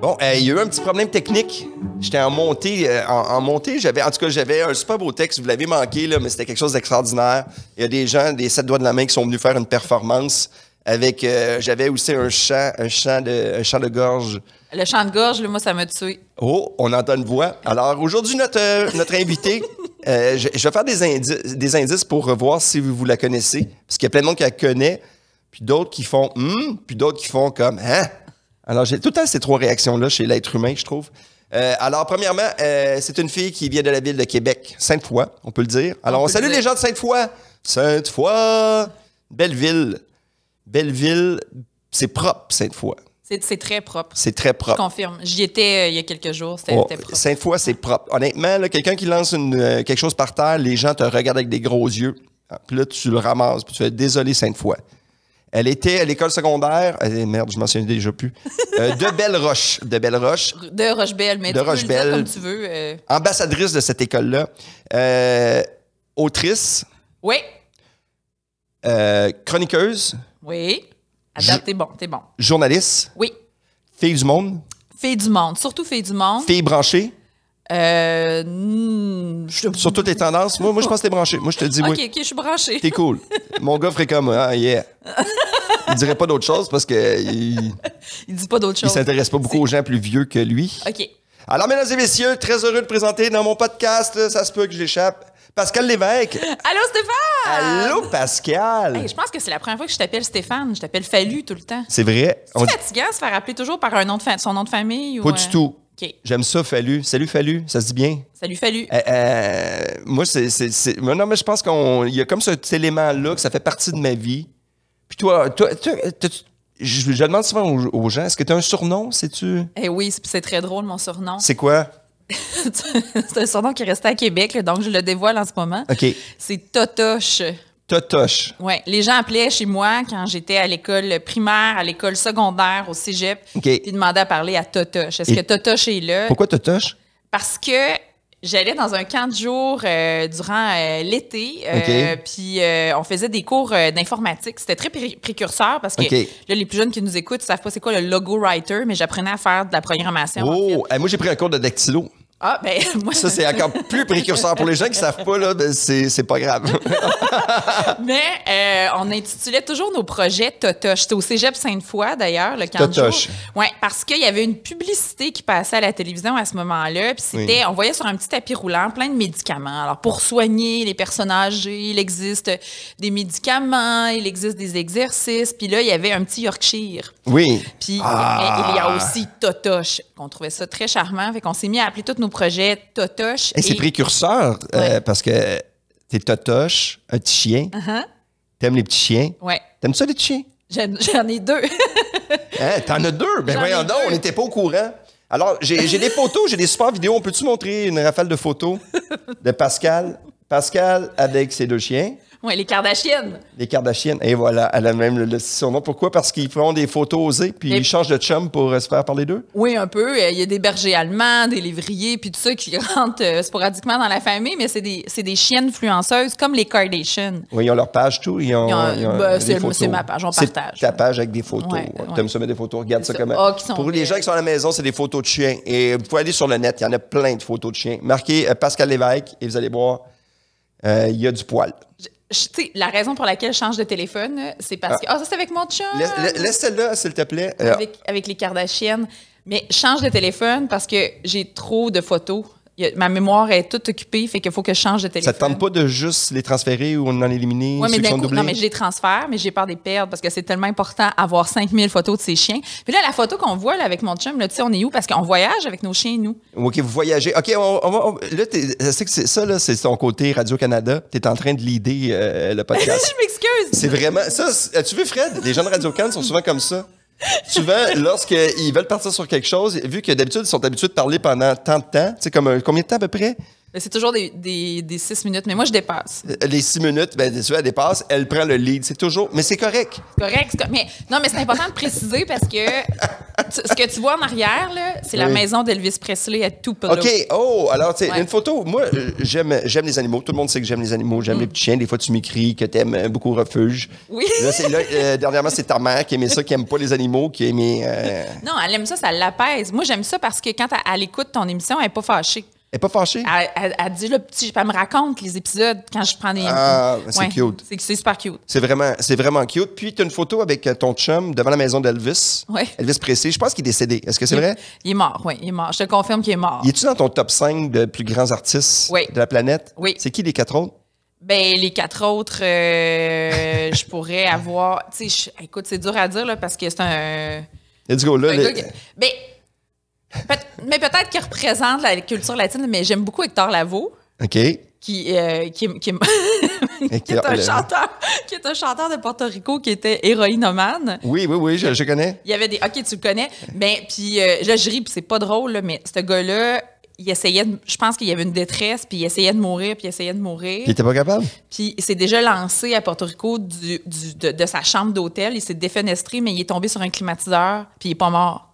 Bon, euh, il y a eu un petit problème technique. J'étais en montée. Euh, en, montée, j'avais, en tout cas, j'avais un super beau texte. Vous l'avez manqué, là, mais c'était quelque chose d'extraordinaire. Il y a des gens, des sept doigts de la main, qui sont venus faire une performance. Avec, euh, j'avais aussi un chant, un chant de, un chant de gorge. Le chant de gorge, moi, ça m'a tué. Oh, on entend une voix. Alors, aujourd'hui, notre, notre invité, je, vais faire des, indices, des indices pour revoir si vous, vous la connaissez. Parce qu'il y a plein de monde qui la connaît, puis d'autres qui font hum, puis d'autres qui font comme hein. Alors, j'ai tout le temps ces trois réactions-là chez l'être humain, je trouve. Euh, alors, premièrement, euh, c'est une fille qui vient de la ville de Québec, Sainte-Foy, on peut le dire. Alors, on, salue les gens de Sainte-Foy. Sainte-Foy, belle ville. Belle ville, c'est propre, Sainte-Foy. C'est très propre. C'est très propre. Je confirme. J'y étais euh, il y a quelques jours. C'était oh, propre. Sainte-Foy, c'est propre. Honnêtement, quelqu'un qui lance quelque chose par terre, les gens te regardent avec des gros yeux. Ah, puis là, tu le ramasses. Puis tu fais désolé, Sainte-Foy. Elle était à l'école secondaire. Eh, merde, je m'en déjà plus. Euh, de Belle Roche. De Belle Roche. De Rochebelle, mais de Roche comme tu veux. Euh. Ambassadrice de cette école-là. Euh, autrice. Oui, chroniqueuse. oui. t'es bon, t'es bon. Journaliste. Oui. Fille du monde. Fille du monde, surtout Fille du monde. Fille branchée. Euh, hmm, je... Sur toutes les tendances, moi, je pense que t'es branché. Moi, je te dis oui. OK, je suis branché. T'es cool. Mon gars ferait comme, ah, yeah. Il dirait pas d'autre chose parce que. Il, dit pas d'autre chose. Il s'intéresse pas beaucoup aux gens plus vieux que lui. OK. Alors, mesdames et messieurs, très heureux de présenter dans mon podcast, ça se peut que j'échappe. Pascal Lévesque. Allô, Stéphane! Allô, Pascal! je pense que c'est la première fois que je t'appelle Stéphane. Je t'appelle Fallu tout le temps. C'est vrai. C'est fatigant de se faire appeler toujours par un nom de son nom de famille. Pas du euh, tout. J'aime ça, Fallu. Salut, Fallu. Ça se dit bien? Salut, Fallu. Euh, euh, moi, c'est. Non, mais je pense qu'il y a comme cet élément-là que ça fait partie de ma vie. Puis toi, toi, je, demande souvent aux, gens, est-ce que tu as un surnom, sais-tu? Eh oui, c'est très drôle, mon surnom. C'est quoi? c'est un surnom qui est resté à Québec, donc je le dévoile en ce moment. OK. C'est Totoche. Totoche. Oui, les gens appelaient chez moi quand j'étais à l'école primaire, à l'école secondaire, au cégep. Okay. Ils demandaient à parler à Totoche. Est-ce que Totoche est là? Pourquoi Totoche? Parce que j'allais dans un camp de jour euh, durant euh, l'été, euh, puis on faisait des cours d'informatique. C'était très précurseur parce que les plus jeunes qui nous écoutent savent pas c'est quoi le logo writer, mais j'apprenais à faire de la programmation. Oh, moi j'ai pris un cours de dactylo. Ah, ben, moi. Ça, c'est encore plus précurseur pour les gens qui ne savent pas, là, c'est pas grave. Mais euh, on intitulait toujours nos projets Totoche. C'était au cégep Sainte-Foy, d'ailleurs, le camp Totoche. Oui, parce qu'il y avait une publicité qui passait à la télévision à ce moment-là. Puis c'était, on voyait sur un petit tapis roulant plein de médicaments. Alors, pour soigner les personnes âgées, il existe des médicaments, il existe des exercices. Puis là, il y avait un petit Yorkshire. Oui. Puis ah. il y a aussi Totoche. On trouvait ça très charmant. Fait qu'on s'est mis à appeler toutes nos projet Totoche. Et, c'est précurseur euh, parce que t'es Totoche, un petit chien. Uh-huh. T'aimes les petits chiens. Ouais. T'aimes ça les petits chiens? J'en ai deux. Hein? T'en as deux? Ben voyons donc, on n'était pas au courant. Alors, j'ai des photos, j'ai des super vidéos. On peut-tu montrer une rafale de photos de Pascal? Pascal avec ses deux chiens. Oui, les Kardashian. Les Kardashian, et voilà, elle a même le, nom. Pourquoi? Parce qu'ils font des photos osées, puis ils changent de chum pour euh, se faire parler d'eux. Oui, un peu. Euh, il y a des bergers allemands, des lévriers, puis tout ça qui rentrent euh, sporadiquement dans la famille, mais c'est des, des chiennes influenceuses, comme les Kardashians. Oui, ils ont leur page, tout. Ils ont, ben, c'est ma page, on partage. ta page avec des photos. Tu ça des photos, regarde ça, comme ah, pour les gens qui sont à la maison, c'est des photos de chiens. Et vous pouvez aller sur le net, il y en a plein de photos de chiens. Marquez Pascal Lévesque et vous allez voir, il y a du poil sais, la raison pour laquelle je change de téléphone, c'est parce que. Ah, oh, ça, c'est avec mon chum! Laisse celle-là, s'il te plaît. Euh, avec, avec les Kardashians. Mais je change de téléphone parce que j'ai trop de photos ma mémoire est toute occupée, fait qu'il faut que je change de téléphone. Ça tente pas de juste les transférer ou en éliminer ouais, mais sont Non, mais je les transfère, mais j'ai peur des perdre parce que c'est tellement important avoir 5000 photos de ces chiens. Puis là, la photo qu'on voit là, avec mon chum, là, on est où? Parce qu'on voyage avec nos chiens, nous. OK, vous voyagez. OK, on, là, c'est ça, là, c'est ton côté Radio-Canada. Tu es en train de l'idée euh, le podcast. je m'excuse. C'est vraiment... Ça, tu vu, Fred? Les gens de Radio-Canada sont souvent comme ça. Souvent, lorsqu'ils veulent partir sur quelque chose, vu que d'habitude, ils sont habitués de parler pendant tant de temps, tu sais, comme euh, combien de temps à peu près? C'est toujours des, six minutes, mais moi, je dépasse. Euh, les six minutes, ben, tu vois, elle dépasse, elle prend le lead. C'est toujours. Mais c'est correct. Correct. Mais, non, mais c'est important de préciser parce que ce que tu vois en arrière, c'est la maison d'Elvis Presley à tout OK. Oh, alors, tu sais, une photo. Moi, euh, j'aime, j'aime les animaux. Tout le monde sait que j'aime les animaux. J'aime mm. les petits chiens. Des fois, tu m'écris que tu aimes euh, beaucoup Refuge. Oui. Là, dernièrement, c'est ta mère qui aimait ça, qui aime pas les animaux, qui aimait. Non, elle aime ça, ça l'apaise. Moi, j'aime ça parce que quand elle, elle écoute ton émission, elle n'est pas fâchée. Elle n'est pas fâchée? Elle, elle, dit, le petit, elle me raconte les épisodes quand je prends des. Ah, c'est cute. C'est super cute. C'est vraiment, vraiment cute. Puis, tu as une photo avec euh, ton chum devant la maison d'Elvis. Oui. Elvis Pressé. Je pense qu'il est décédé. Est-ce que c'est vrai? Il est mort, oui, il est mort. Je te confirme qu'il est mort. Es-tu dans ton top 5 de plus grands artistes de la planète? Oui. C'est qui les quatre autres? Ben, les quatre autres, euh, je pourrais avoir. Tu sais, écoute, c'est dur à dire, parce que c'est un. Let's go, là. ben, mais peut-être qu'il représente la culture latine, mais j'aime beaucoup Hector Lavoe. Qui, euh, qui, est, un chanteur, qui est un chanteur de Porto Rico qui était héroïnomane. Oui, oui, oui, je, connais. Il y avait des. OK, tu le connais. mais ben, puis euh, là, je ris, puis c'est pas drôle, mais ce gars-là, il essayait Je pense qu'il y avait une détresse, puis il essayait de mourir, puis il essayait de mourir. Puis il était pas capable. Puis il s'est déjà lancé à Porto Rico de, sa chambre d'hôtel. Il s'est défenestré, mais il est tombé sur un climatiseur, puis il est pas mort.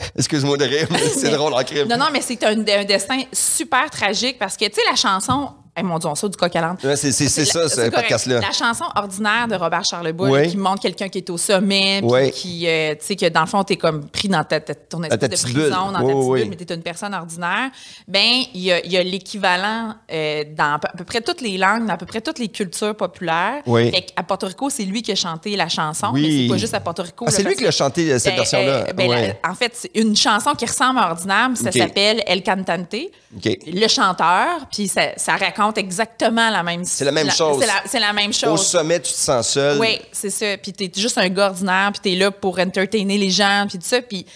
Excuse-moi de rire, mais c'est drôle en crime. Non, non, mais c'est un, un, destin super tragique parce que, tu sais, la chanson Hey, eh, mon Dieu, on saute du coq à c'est ça, ce podcast-là. La chanson ordinaire de Robert Charlebois qui montre quelqu'un qui est au sommet, qui, euh, tu sais, que dans le fond, t'es comme pris dans ta, ta ton espèce de prison, dans ta petite bulle, mais t'es une personne ordinaire. Ben, il y a, l'équivalent euh, dans à peu près toutes les langues, dans à peu près toutes les cultures populaires. à Porto Rico, c'est lui qui a chanté la chanson, c'est pas juste à Porto Rico. Ah, c'est lui qui a chanté euh, cette ben, version-là. Ben, en fait, une chanson qui ressemble à ordinaire, ça s'appelle El Cantante, le chanteur, puis ça, ça raconte exactement la même C'est la même chose. C'est la, même chose. Au sommet, tu te sens seul. Oui, c'est ça. Puis t'es juste un gars ordinaire, puis t'es là pour entertainer les gens, puis tout ça. Puis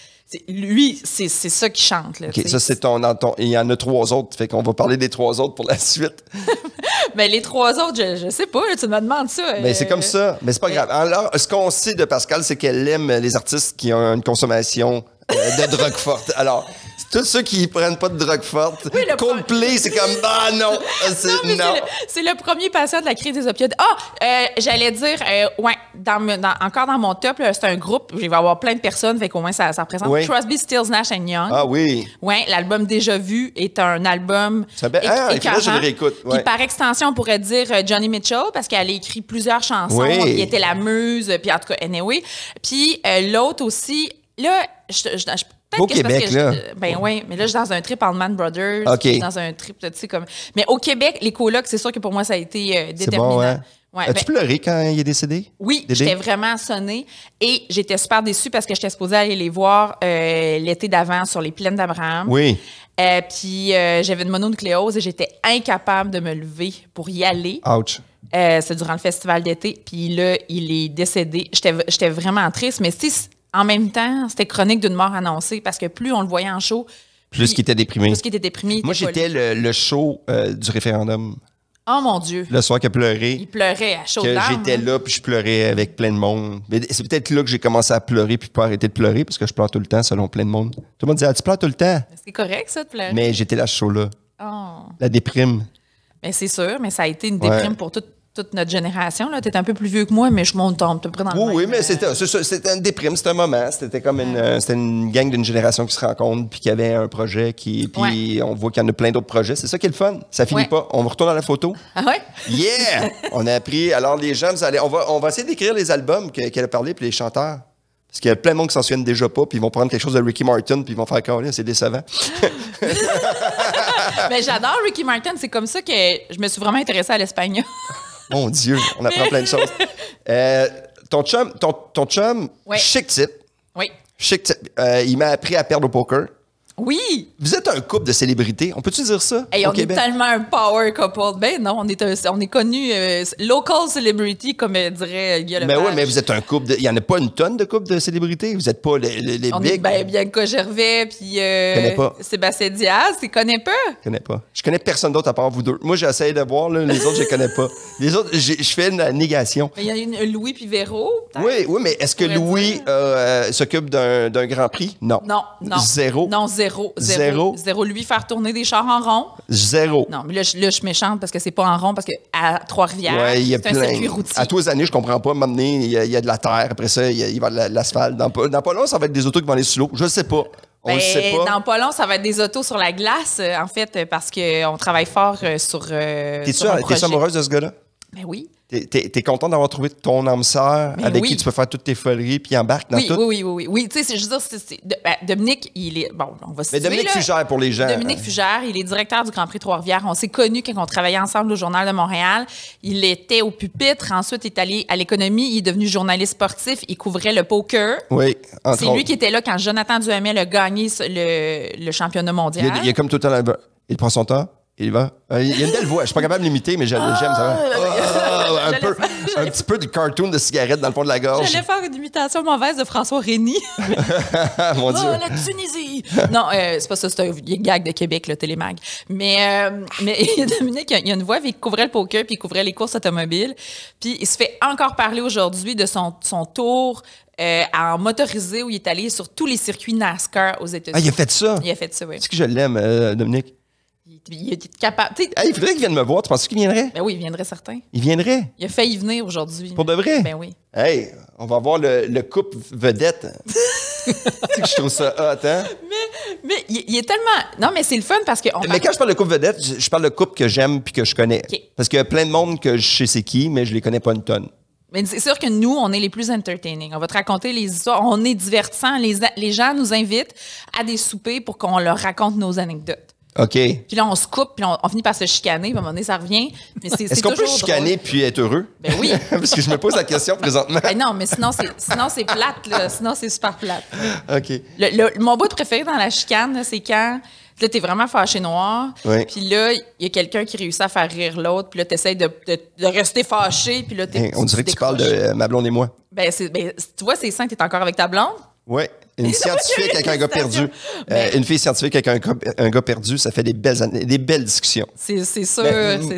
lui, c'est ça qui chante. ça, c'est ton, Il y en a trois autres. Fait qu'on va parler des trois autres pour la suite. Mais ben, les trois autres, je, sais pas. tu me demandes ça. Mais ben, c'est euh, comme ça. Mais c'est pas euh, grave. Alors, ce qu'on sait de Pascal, c'est qu'elle aime les artistes qui ont une consommation euh, de drogue forte. Alors, tous ceux qui prennent pas de drogue forte, c'est comme ah non, ah, c'est le, premier patient de la crise des opioïdes. Ah, euh, j'allais dire, euh, dans, encore dans mon top, c'est un groupe, va y avoir plein de personnes, fait qu'au moins ça, représente Crosby, Stills, Nash Young. Ah oui. Ouais, l'album déjà vu est un album. Ah, je le réécoute. par extension, on pourrait dire euh, Johnny Mitchell parce qu'elle a écrit plusieurs chansons, il était la muse, puis en tout cas, anyway. Puis l'autre aussi, là, je, je, je, au Québec, là. ben oui, mais là, je suis dans un trip Allman Brothers. OK. Je suis dans un trip, tu sais, comme. Mais au Québec, les colocs, c'est sûr que pour moi, ça a été euh, déterminant. As-tu ben pleuré quand il est décédé? Oui, j'étais vraiment sonnée et j'étais super déçue parce que j'étais supposée aller les voir euh, l'été d'avant sur les plaines d'Abraham. Oui. Et euh, puis j'avais une mononucléose et j'étais incapable de me lever pour y aller. Ouch. c'est durant le festival d'été. Puis là, il est décédé. J'étais vraiment triste, mais si en même temps, c'était chronique d'une mort annoncée parce que plus on le voyait en show, plus qui était déprimé. était déprimé. Moi, j'étais le, show euh, du référendum. Oh mon Dieu. Le soir qu'il a pleuré. Il pleurait à chaud J'étais hein. là, puis je pleurais avec plein de monde. Mais c'est peut-être là que j'ai commencé à pleurer, puis pas arrêter de pleurer, parce que je pleure tout le temps, selon plein de monde. Tout le monde disait, ah, tu pleures tout le temps. C'est correct, ça, de pleurer. Mais j'étais là, chaud là. Oh. La déprime. Mais c'est sûr, mais ça a été une déprime pour toute toute notre génération. Tu es un peu plus vieux que moi, mais je monte à peu près dans le Oui, oui mais euh, c'était un déprime, c'était un moment. C'était comme une, c'était une gang d'une génération qui se rencontre, puis qui avait un projet, qui, puis on voit qu'il y en a plein d'autres projets. C'est ça qui est le fun. Ça finit pas. On retourne à la photo. Ah ouais? Yeah! on a appris. Alors, les gens, on, va, on va essayer d'écrire les albums qu'elle a parlé, puis les chanteurs. Parce qu'il y a plein de monde qui s'en souviennent déjà pas, puis ils vont prendre quelque chose de Ricky Martin, puis ils vont faire carrément, oh, c'est décevant. mais j'adore Ricky Martin, c'est comme ça que je me suis vraiment intéressée à l'espagnol. Mon Dieu, on apprend plein de choses. Euh, ton chum, ton, chum, chic type. Oui. Chic euh, il m'a appris à perdre au poker. Oui! Vous êtes un couple de célébrités, on peut-tu dire ça? on est tellement un power couple. Ben non, on est, on est connu euh, local celebrity, comme euh, dirait euh, Guy Mais ben oui, mais vous êtes un couple. Il n'y en a pas une tonne de couples de célébrités. Vous n'êtes pas les, les, on big. Est, ben Gervais, puis Sébastien Diaz, tu connais pas? Je connais Je connais personne d'autre à part vous deux. Moi, j'essaye de voir, les autres, je connais pas. Les autres, je fais une négation. Il y a une Louis puis Véro. Oui, oui, mais est-ce que Louis s'occupe d'un grand prix? Non. Non, non. Zéro. Non, zéro Zéro, zéro, zéro. Lui faire tourner des chars en rond. Zéro. Non, mais là, je, là, je suis méchante parce que c'est pas en rond, parce que à Trois-Rivières, ouais, c'est un circuit routier. À tous les années, je comprends pas. M'amener, il y, a de la terre. Après ça, il y, a de l'asphalte. Dans, dans pas ça va être des autos qui vont aller sur l'eau. Je sais pas. On sait ben, pas. Dans pas ça va être des autos sur la glace, euh, en fait, euh, parce qu'on travaille fort euh, sur. T'es-tu amoureuse de ce gars-là? Ben oui. T'es es, content d'avoir trouvé ton âme sœur ben avec qui tu peux faire toutes tes folies puis embarque dans tout. Oui, oui, oui, oui. Tu sais, c'est juste ça. Ben, Dominique, il est bon, on va se. Mais Dominique Fugère pour les gens. Dominique Fugère, il est directeur du Grand Prix Trois-Rivières. On s'est connus quand on travaillait ensemble au Journal de Montréal. Il était au pupitre, ensuite il est allé à l'économie, il est devenu journaliste sportif, il couvrait le poker. Oui. C'est lui qui était là quand Jonathan Duhamel a gagné le, championnat mondial. il est comme tout à l'heure. Il prend son temps. Il va. Euh, il y a une belle voix. Je suis pas capable de l'imiter, mais j'aime ça. Ah, ah, un, peu, un petit peu de cartoon de cigarette dans le fond de la gorge. J'allais faire une imitation mauvaise de François Rény. Mon Dieu. Oh, la Tunisie! non, euh, c'est pas ça, c'est un gag de Québec, le télémag. Mais, euh, Dominique, il y a une voix, qui couvrait le poker, puis il couvrait les courses automobiles. Puis il se fait encore parler aujourd'hui de son, tour en motorisé où il est allé sur tous les circuits NASCAR aux États-Unis. Ah, il a fait ça? Il a fait ça, oui. Est-ce que je l'aime, Dominique il est capable. Ah, il faudrait qu'il vienne me voir. Tu penses qu'il viendrait? Ben oui, il viendrait certain. Il viendrait? Il a failli venir aujourd'hui. Pour de vrai? Ben oui. Hey, on va voir le, couple vedette. tu que je trouve ça hot, hein? Mais, il, est tellement. Non, mais c'est le fun parce que. On mais quand je parle de couple vedette, je, parle de couple que j'aime puis que je connais. Parce qu'il y a plein de monde que je sais c'est qui, mais je les connais pas une tonne. Mais c'est sûr que nous, on est les plus entertaining. On va te raconter les histoires. On est divertissant. Les, les gens nous invitent à des soupers pour qu'on leur raconte nos anecdotes. OK. Puis là, on se coupe, puis on, finit par se chicaner, à un moment donné, ça revient. Mais c'est, Est-ce qu'on peut chicaner puis être heureux? Ben oui. Parce que je me pose la question présentement. Ben non, mais sinon, c'est, sinon, c'est plate, là. Sinon, c'est super plate. OK. Le, mon bout préféré dans la chicane, c'est quand. Là, t'es vraiment fâché noir. Oui. Puis là, il y a quelqu'un qui réussit à faire rire l'autre. Puis là, tu de, de, rester fâché. Puis là, t'es, On dirait que tu parles de euh, ma blonde et moi. Ben, c'est, ben, tu vois, c'est ça, tu T'es encore avec ta blonde? Oui. Une scientifique avec un gars perdu. Euh, une fille scientifique avec un gars, perdu, ça fait des belles, des belles discussions. C'est sûr.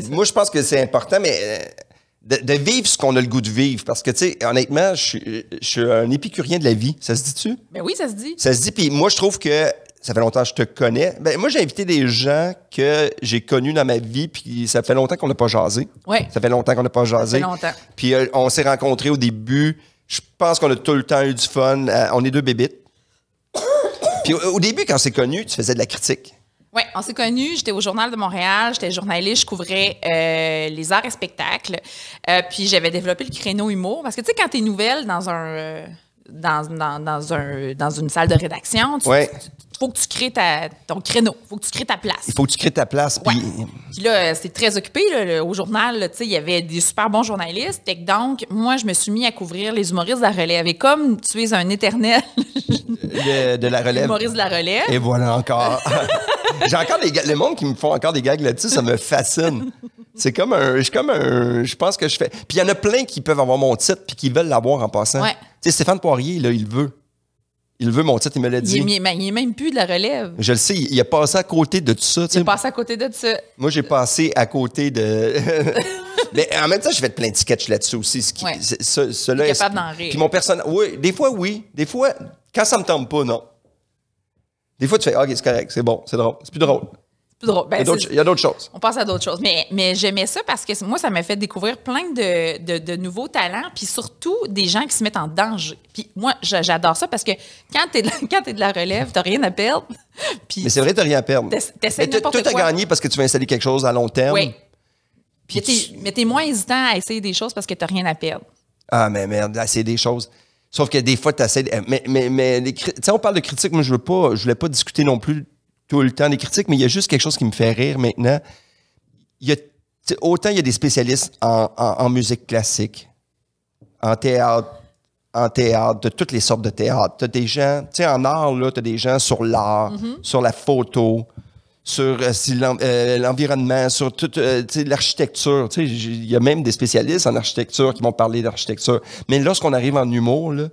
Moi, je pense que c'est important, mais euh, de, vivre ce qu'on a le goût de vivre. Parce que, tu sais, honnêtement, je, suis un épicurien de la vie. Ça se dit-tu? Ben oui, ça se dit. Ça se dit. Puis moi, je trouve que ça fait longtemps que je te connais. Ben, moi, j'ai invité des gens que j'ai connus dans ma vie, puis ça fait longtemps qu'on n'a pas jasé. Oui. Ça fait longtemps qu'on n'a pas jasé. Ça longtemps. Puis euh, on s'est rencontrés au début. Je pense qu'on a tout le temps eu du fun. on est deux bébites au, début, quand c'est connu, tu faisais de la critique. Oui, on s'est connus. J'étais au Journal de Montréal, j'étais journaliste, je couvrais euh, les arts et spectacles. Euh, puis j'avais développé le créneau humour. Parce que tu sais, quand tu es nouvelle dans un. Euh, dans, un, dans une salle de rédaction, tu, ouais. tu, faut que tu crées ton créneau, faut que tu crées ta place. Il faut que tu crées ta place. Puis là, euh, c'est très occupé. Là, au journal, il y avait des super bons journalistes. Et donc, moi, je me suis mis à couvrir les humoristes de la relève. Et comme tu es un éternel de, la relève. Humoriste de la relève. Et voilà encore. J'ai encore des le monde qui me font encore des gags là-dessus, ça me fascine. C'est comme un, je comme je pense que je fais. Puis il y en a plein qui peuvent avoir mon titre puis qui veulent l'avoir en passant. Tu sais, Stéphane Poirier, là, il veut il veut mon titre, il me l'a dit. Il est, il même plus de la relève. Je le sais, il, a passé à côté de tout ça. Il a passé à côté de tout ça. Moi, j'ai passé à côté de. mais en même temps, je fait plein de sketchs là-dessus aussi. Ce qui, est d'en rire. Puis mon personnage. Oui, des fois, oui. Des fois, quand ça me tombe pas, non. Des fois, tu fais, ah, OK, c'est correct, c'est bon, c'est drôle, c'est plus drôle. Ben, il y a d'autres choses. On passe à d'autres choses. Mais, mais j'aimais ça parce que moi, ça m'a fait découvrir plein de, nouveaux talents, puis surtout des gens qui se mettent en danger. Puis moi, j'adore ça parce que quand tu de, es de la relève, t'as rien à perdre. puis mais c'est vrai, t'as rien à perdre. Tout a gagné parce que tu veux installer quelque chose à long terme. Oui. Puis Mais t'es moins hésitant à essayer des choses parce que tu t'as rien à perdre. Ah, mais merde, essayer des choses. Sauf que des fois, tu essaies. Eh, mais, mais, mais on parle de critique. Moi, je veux pas. Je voulais pas discuter non plus tout le temps des critiques, mais il y a juste quelque chose qui me fait rire maintenant. Il y a, autant il y a des spécialistes en, musique classique, en théâtre, en théâtre, de toutes les sortes de théâtre. Tu as des gens, tu sais, en art, là, tu as des gens sur l'art, mm-hmm. sur la photo, sur euh, euh, l'environnement, sur toute euh, l'architecture. Il y a même des spécialistes en architecture qui vont parler d'architecture. Mais lorsqu'on arrive en humour, là,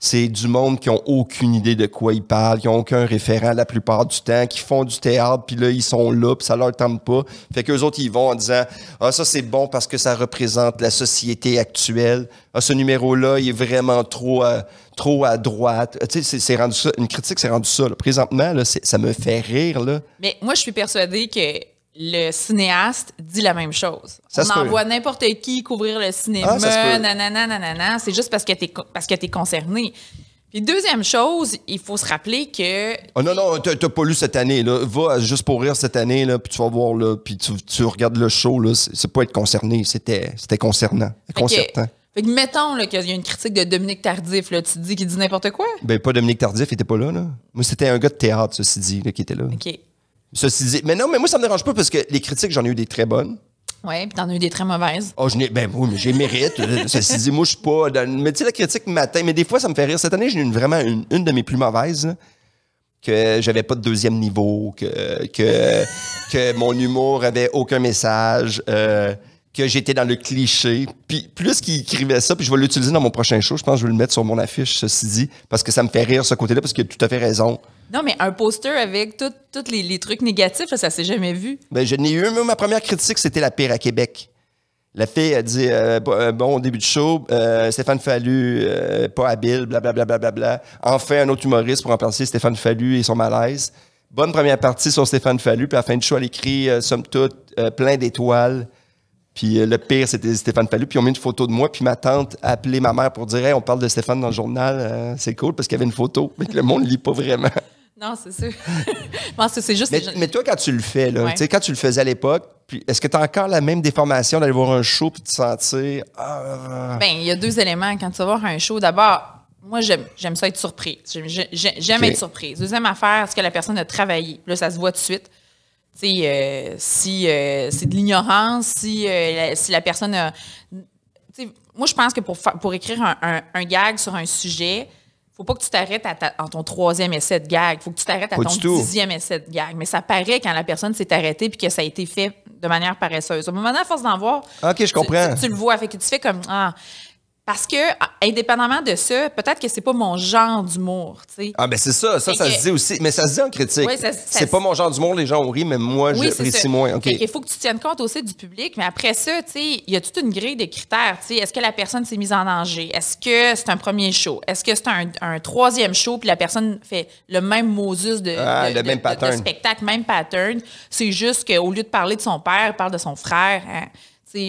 c'est du monde qui ont aucune idée de quoi ils parlent, qui ont aucun référent la plupart du temps, qui font du théâtre, puis là, ils sont là, puis ça leur tente pas. Fait qu'eux autres, ils vont en disant « Ah, ça, c'est bon parce que ça représente la société actuelle. Ah, ce numéro-là, il est vraiment trop, trop à droite. » Tu sais, c'est rendu ça, une critique, c'est rendu ça. Présentement, là, ça me fait rire, là. Mais moi, je suis persuadée que le cinéaste dit la même chose. Ça on envoie n'importe qui couvrir le cinéma, ah, nanana, nanana. C'est juste parce que t'es parce es concerné. Puis deuxième chose, il faut se rappeler que... Oh non, non, t'as pas lu cette année. Là. Va juste pour rire cette année, là, puis tu vas voir, là, puis tu, regardes le show. C'est pas être concerné, c'était concernant, concernant. Fait que mettons qu'il y a une critique de Dominique Tardif, là, tu dis qu'il dit n'importe quoi. Ben pas Dominique Tardif, il était pas là. là. Moi, c'était un gars de théâtre, ceci dit, là, qui était là. OK. Ceci dit, mais non, mais moi, ça me dérange pas parce que les critiques, j'en ai eu des très bonnes. Oui, puis t'en as eu des très mauvaises. Oh, je n'ai. Ben oui, mais j'ai mérite. Ceci dit, moi, je suis pas. mais tu sais, la critique matin, mais des fois, ça me fait rire. Cette année, j'ai eu vraiment une, de mes plus mauvaises. que j'avais pas de deuxième niveau, que, que, que mon humour avait aucun message. Euh, j'étais dans le cliché. Puis plus qu'il écrivait ça, puis je vais l'utiliser dans mon prochain show, je pense que je vais le mettre sur mon affiche, ceci dit, parce que ça me fait rire ce côté-là, parce qu'il a tout à fait raison. Non, mais un poster avec tous les, trucs négatifs, ça s'est jamais vu. Ben, je n'ai eu, ma première critique, c'était la pire à Québec. La fille a dit euh, euh, bon début de show, euh, Stéphane Fallu pas habile, blablabla. Bla, bla, bla, enfin un autre humoriste pour en remplacer Stéphane Fallu et son malaise. Bonne première partie sur Stéphane Fallu, puis à la fin du show, elle écrit somme toute plein d'étoiles. Puis euh, le pire, c'était Stéphane Fallu. Puis ils ont mis une photo de moi. Puis ma tante a appelé ma mère pour dire hey, on parle de Stéphane dans le journal. Euh, c'est cool parce qu'il y avait une photo, mais que le monde ne lit pas vraiment. Non, c'est sûr. c'est juste. Mais, toi, quand tu le fais, là, sais quand tu le faisais à l'époque, puis est-ce que tu as encore la même déformation d'aller voir un show puis de te sentir. Ah, ah, ah. Ben, il y a deux éléments. Quand tu vas voir un show, d'abord, moi, j'aime ça être surpris. J'aime être surprise. Deuxième affaire, est-ce que la personne a travaillé? Là, ça se voit tout de suite. Euh, si euh, c'est de l'ignorance, si, euh, la, si la personne a, moi, je pense que pour, pour écrire un, gag sur un sujet, faut pas que tu t'arrêtes à, ton troisième essai de gag. faut que tu t'arrêtes à ton dixième essai de gag. Mais ça paraît quand la personne s'est arrêtée puis que ça a été fait de manière paresseuse. À un moment donné, à force d'en voir, tu, le vois. Fait que tu fais comme. Ah. Parce que, ah, indépendamment de ça, peut-être que c'est pas mon genre d'humour, tu Ah, ben c'est ça, ça, ça se dit aussi. Mais ça se dit en critique. Oui, c'est pas mon genre d'humour, les gens ont ri, mais moi, je si moins. Il faut que tu tiennes compte aussi du public, mais après ça, tu il y a toute une grille de critères, tu Est-ce que la personne s'est mise en danger? Est-ce que c'est un premier show? Est-ce que c'est un, troisième show, puis la personne fait le même modus ah, de, même spectacle, même pattern? C'est juste qu'au lieu de parler de son père, il parle de son frère. Hein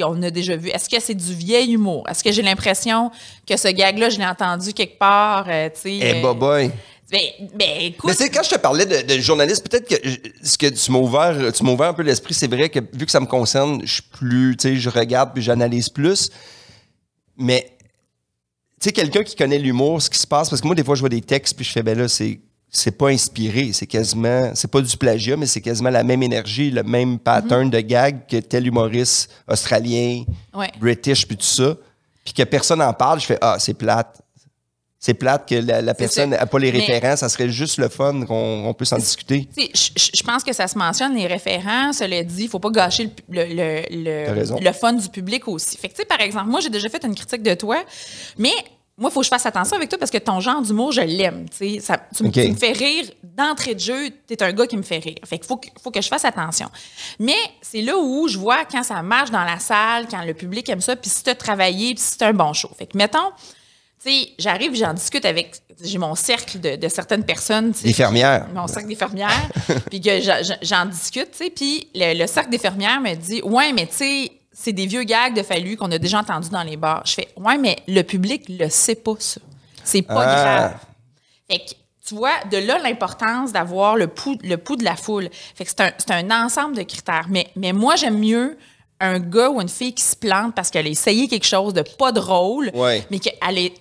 on a déjà vu. Est-ce que c'est du vieil humour? Est-ce que j'ai l'impression que ce gag-là, je l'ai entendu quelque part? Euh, eh, hey, euh, boboy! Ben, ben, écoute. Mais quand je te parlais de, journaliste, peut-être que ce que tu m'as ouvert, tu m'as un peu l'esprit. C'est vrai que vu que ça me concerne, je plus, tu je regarde puis j'analyse plus. Mais tu sais, quelqu'un qui connaît l'humour, ce qui se passe, parce que moi des fois je vois des textes puis je fais ben là c'est c'est pas inspiré, c'est quasiment, c'est pas du plagiat, mais c'est quasiment la même énergie, le même pattern mhm. de gag que tel humoriste australien, british, puis tout ça, puis que personne n'en parle, je fais ah c'est plate, c'est plate que la, personne n'a pas les références ça serait juste le fun qu'on puisse en discuter. Je pense que ça se mentionne, les référents, cela dit, il ne faut pas gâcher le, le, fun du public aussi. Fait que, par exemple, moi, j'ai déjà fait une critique de toi, mais moi, il faut que je fasse attention avec toi parce que ton genre d'humour, je l'aime. Ça, tu, me fais rire d'entrée de jeu, tu es un gars qui me fait rire. Fait faut, que je fasse attention. Mais c'est là où je vois quand ça marche dans la salle, quand le public aime ça, puis si tu as travaillé, puis si c'est un bon show. Fait que, mettons, sais, j'arrive, j'en discute avec, j'ai mon cercle de, certaines personnes. Des fermières. Mon cercle des fermières. puis que j'en discute, tu Puis le, cercle des fermières me dit, ouais, mais tu sais, c'est des vieux gags de Fallu qu'on a déjà entendus dans les bars. Je fais, ouais, mais le public le sait pas, ça. C'est pas ah. grave. Fait que, tu vois, de là l'importance d'avoir le pouls, le de la foule. Fait que c'est un, ensemble de critères. Mais, mais moi, j'aime mieux un gars ou une fille qui se plante parce qu'elle a essayé quelque chose de pas drôle, mais que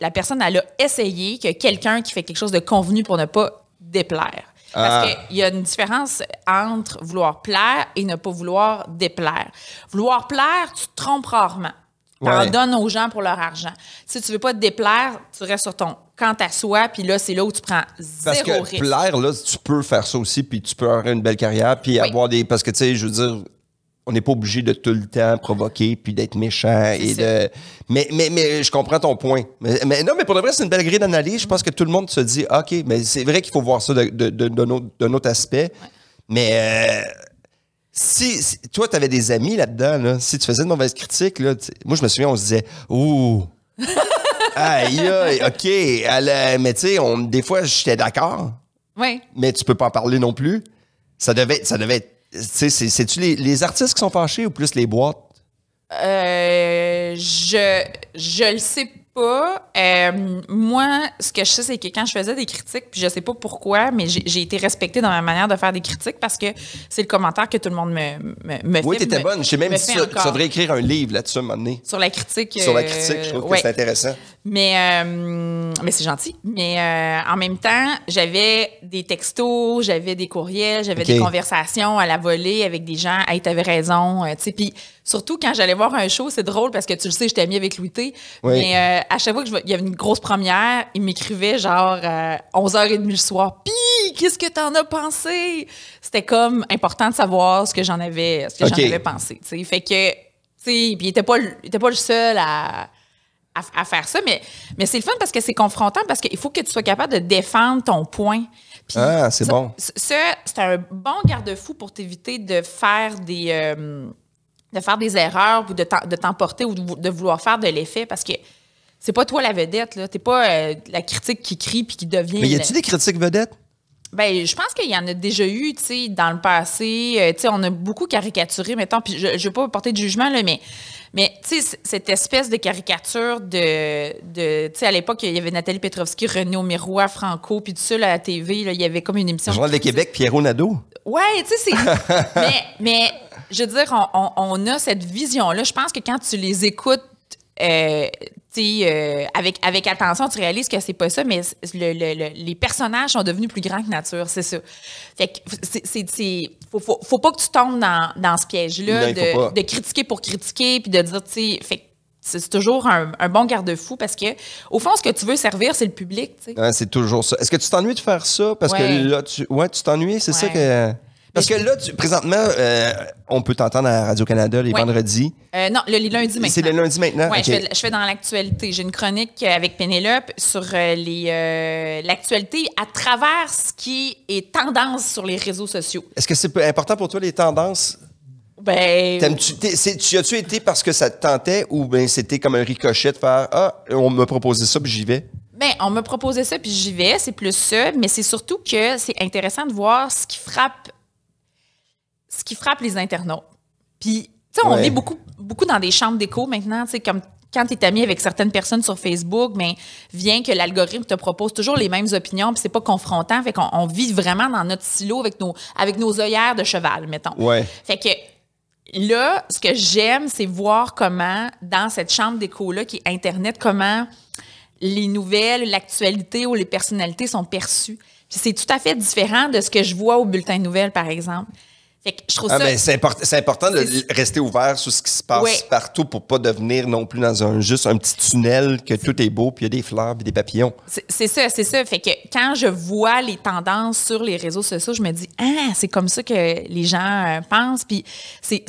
la personne, elle a essayé que quelqu'un qui fait quelque chose de convenu pour ne pas déplaire. Parce ah. qu'il y a une différence entre vouloir plaire et ne pas vouloir déplaire. Vouloir plaire, tu te trompes rarement. Tu aux gens pour leur argent. Si tu veux pas te déplaire, tu restes sur ton quant à soi, puis là, c'est là où tu prends zéro Parce que plaire, là, tu peux faire ça aussi, puis tu peux avoir une belle carrière, puis avoir des... Parce que, tu sais, je veux dire, on n'est pas obligé de tout le temps provoquer puis d'être méchant et de. Mais, mais, mais je comprends ton point. Mais, non, mais pour le vrai, c'est une belle grille d'analyse. Je pense que tout le monde se dit OK, mais c'est vrai qu'il faut voir ça d'un autre, aspect. Mais euh, si, toi, tu avais des amis là-dedans, si tu faisais une mauvaise critique, là, moi, je me souviens, on se disait Ouh! aïe, OK. Euh, mais tu sais, des fois, j'étais d'accord. Oui. Mais tu peux pas en parler non plus. Ça devait, ça devait être c'est-tu les, artistes qui sont fâchés ou plus les boîtes? Euh, je, je sais pas. Euh, moi, ce que je sais, c'est que quand je faisais des critiques, puis je sais pas pourquoi, mais j'ai été respectée dans ma manière de faire des critiques parce que c'est le commentaire que tout le monde me, me, me Oui, t'étais bonne. Je même si tu, devrais écrire un livre là-dessus à un moment donné. Sur la critique. Sur la euh, critique, je trouve que c'est intéressant. Mais, euh, mais c'est gentil. Mais euh, en même temps, j'avais des textos, j'avais des courriels, j'avais des conversations à la volée avec des gens. Hey, t'avais raison. Euh, puis surtout, quand j'allais voir un show, c'est drôle parce que tu le sais, j'étais amie avec Louis T. Mais à chaque fois qu'il y avait une grosse première, il m'écrivait genre 11h30 le soir. Pis, qu'est-ce que t'en as pensé? C'était comme important de savoir ce que j'en avais, ce que j'en avais pensé. Fait que, tu sais, il était il était pas le seul à à, faire ça. Mais, mais c'est le fun parce que c'est confrontant parce qu'il faut que tu sois capable de défendre ton point. ah, c'est bon. Ça, c'est un bon garde-fou pour t'éviter de faire des. Euh, de faire des erreurs ou de t'emporter ou de vouloir faire de l'effet parce que c'est pas toi la vedette, là. T'es pas euh, la critique qui crie puis qui devient. Mais y a-tu des critiques vedettes? Ben, je pense qu'il y en a déjà eu, tu sais, dans le passé. Euh, tu sais, on a beaucoup caricaturé, mettons, puis je, vais pas porter de jugement, là, mais mais tu sais, cette espèce de caricature de. tu sais, à l'époque, il y avait Nathalie Petrovski, René Miroir, Franco, puis tout ça, à la TV, il y avait comme une émission. Journal de Québec, Pierrot Nadeau. Ouais, tu sais, c'est. mais, je veux dire, on, a cette vision-là. Je pense que quand tu les écoutes, euh, euh, avec, avec attention, tu réalises que c'est pas ça, mais les personnages sont devenus plus grands que nature, c'est ça. Fait que c'est, faut, pas que tu tombes dans, ce piège-là de, critiquer pour critiquer, puis de dire, tu sais, fait c'est toujours un, bon garde-fou parce que, au fond, ce que tu veux servir, c'est le public. c'est toujours ça. Est-ce que tu t'ennuies de faire ça? Parce que là, tu ouais, tu t'ennuies, c'est ça que. Parce que là, présentement, euh, on peut t'entendre à Radio-Canada les vendredis. Euh, non, le, lundi maintenant. C'est le lundi maintenant. Oui, je, fais dans l'actualité. J'ai une chronique avec Pénélope sur euh, les l'actualité à travers ce qui est tendance sur les réseaux sociaux. Est-ce que c'est important pour toi les tendances? Ben. -tu, tu as-tu été parce que ça te tentait ou ben c'était comme un ricochet de faire Ah, on me proposait ça puis j'y vais? Ben, on me proposait ça puis j'y vais, c'est plus ça, mais c'est surtout que c'est intéressant de voir ce qui frappe ce qui frappe les internautes. Puis, tu sais, on vit beaucoup, beaucoup dans des chambres d'écho maintenant, tu sais, comme quand tu es ami avec certaines personnes sur Facebook, mais ben, vient que l'algorithme te propose toujours les mêmes opinions, puis c'est pas confrontant. Fait qu'on on vit vraiment dans notre silo avec nos, avec nos œillères de cheval, mettons. Ouais. Fait que là, ce que j'aime, c'est voir comment, dans cette chambre d'écho-là, qui est Internet, comment les nouvelles, l'actualité ou les personnalités sont perçues. c'est tout à fait différent de ce que je vois au bulletin de nouvelles, par exemple je trouve ah, ben, c'est important, de rester ouvert sur ce qui se passe partout pour pas devenir non plus dans un juste un petit tunnel que tout est beau puis il y a des fleurs et des papillons. C'est ça, c'est ça. Fait que quand je vois les tendances sur les réseaux sociaux, je me dis ah c'est comme ça que les gens euh, pensent puis c'est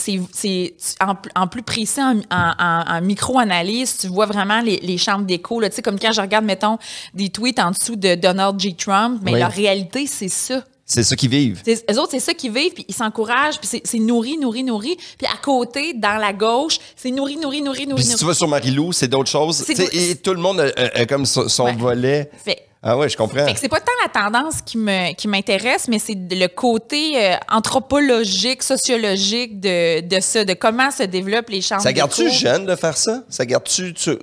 en, plus précis en, micro-analyse tu vois vraiment les, chambres d'écho comme quand je regarde mettons des tweets en dessous de Donald J Trump mais la réalité c'est ça c'est ça qu'ils vivent. Les autres, c'est ça qui vivent, puis ils s'encouragent, puis c'est nourri, nourri, nourri. Puis à côté, dans la gauche, c'est nourri, nourri, nourri, nourri. Puis si tu vas sur Marie-Lou, c'est d'autres choses. Et tout le monde a, comme son, volet. Ah ouais, je comprends. c'est pas tant la tendance qui me qui m'intéresse, mais c'est le côté euh, anthropologique, sociologique de, de ça, de comment se développent les chambres. Ça garde-tu jeune de faire ça Ça garde-tu tu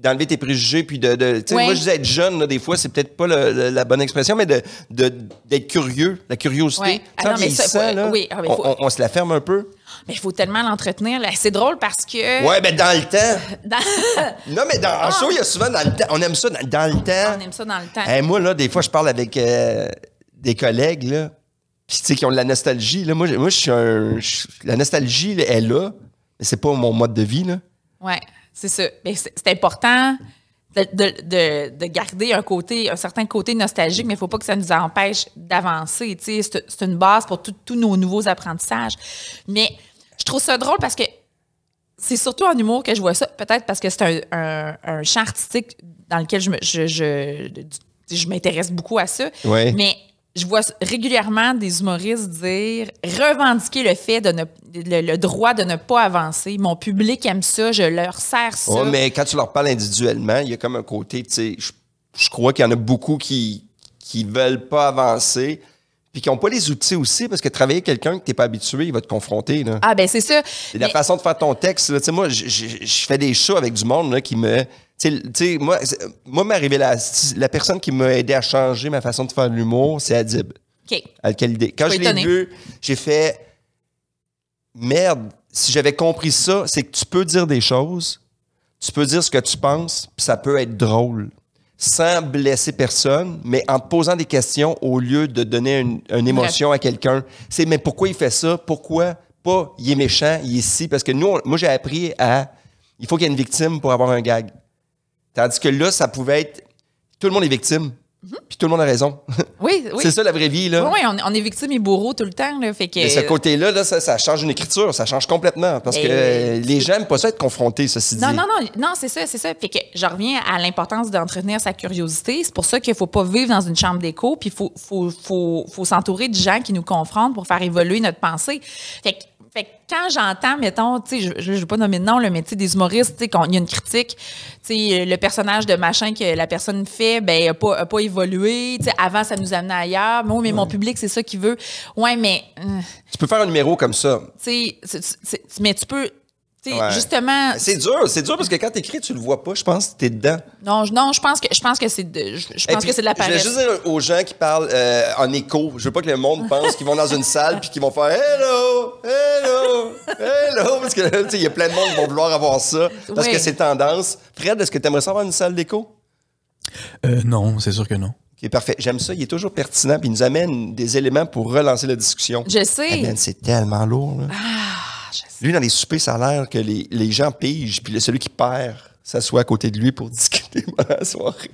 d'enlever tes préjugés puis de, de tu sais moi je disais être jeune des fois c'est peut-être pas la bonne expression mais de d'être curieux la curiosité ah oui. Ah, mais ça, là, on, se la ferme un peu mais il faut tellement l'entretenir là c'est drôle parce que ouais mais ben, dans le temps non mais dans, en show il y a souvent dans le temps on aime ça dans, le temps on aime ça dans le temps moi là des fois je parle avec euh, des collègues là puis tu sais qui ont de la nostalgie là moi moi je suis un la nostalgie elle est là mais c'est pas mon mode de vie là ouais c'est ça. c'est important de, garder un côté, un certain côté nostalgique, mais il ne faut pas que ça nous empêche d'avancer. C'est une base pour tous nos nouveaux apprentissages. Mais je trouve ça drôle parce que c'est surtout en humour que je vois ça, peut-être parce que c'est un, champ artistique dans lequel je, je, m'intéresse beaucoup à ça. Ouais je vois régulièrement des humoristes dire revendiquer le fait de ne le, droit de ne pas avancer. Mon public aime ça, je leur sers ça. mais quand tu leur parles individuellement, il y a comme un côté, tu sais, je, crois qu'il y en a beaucoup qui qui veulent pas avancer puis qui n'ont pas les outils aussi, parce que travailler avec quelqu'un que tu n'es pas habitué, il va te confronter. Ah, ben c'est ça. Et la façon de faire ton texte, tu sais, moi, je fais des shows avec du monde qui me sais, moi, moi, arrivé la personne qui m'a aidé à changer ma façon de faire de l'humour, c'est Adib. Quand je, l'ai vu, j'ai fait merde, si j'avais compris ça, c'est que tu peux dire des choses, tu peux dire ce que tu penses, puis ça peut être drôle. Sans blesser personne, mais en posant des questions au lieu de donner une, émotion à quelqu'un. C'est mais pourquoi il fait ça? Pourquoi pas il est méchant, il est ici? Parce que nous, moi j'ai appris à. Il faut qu'il y ait une victime pour avoir un gag. Tandis que là, ça pouvait être. Tout le monde est victime. Mhm. Puis tout le monde a raison. Oui, oui. c'est ça la vraie vie, là. Oui, on, est victime et bourreau tout le temps, là. Fait que... Et ce côté-là, là, ça, change une écriture, ça change complètement. Parce que les gens n'aiment pas ça être confrontés, ceci dit. Non, non, non, c'est ça, c'est ça. Fait que je reviens à l'importance d'entretenir sa curiosité. C'est pour ça qu'il ne faut pas vivre dans une chambre d'écho, puis il faut, faut, faut, faut s'entourer de gens qui nous confrontent pour faire évoluer notre pensée. Fait que fait quand j'entends, mettons, tu sais, je ne vais pas nommer de nom, mais tu sais, des humoristes, tu sais, il y a une critique, tu sais, euh, le personnage de machin que la personne fait, ben, n'a pas, a pas évolué. Tu sais, avant, ça nous amenait ailleurs. Mais, mais mon public, c'est ça qu'il veut. Ouais, mais. Euh, tu peux faire un numéro comme ça. Tu sais, mais tu peux Justement. C'est dur, c'est dur parce que quand t'écris, tu le vois pas. Je pense que es dedans. Non, non, je pense que je pense que c'est de, je, pense que c'est de la paresse. Je vais juste dire aux gens qui parlent euh, en écho. Je veux pas que le monde pense qu'ils vont dans une salle puis qu'ils vont faire hello, hello, hello parce que il y a plein de monde qui vont vouloir avoir ça parce que c'est tendance. Fred, est-ce que t'aimerais ça avoir une salle d'écho euh, Non, c'est sûr que non. est parfait. J'aime ça. Il est toujours pertinent. il nous amène des éléments pour relancer la discussion. Je sais. Ah, c'est tellement lourd. Ah. Lui, dans les soupers, ça a l'air que les, gens pigent, puis celui qui perd s'assoit à côté de lui pour discuter pendant la soirée.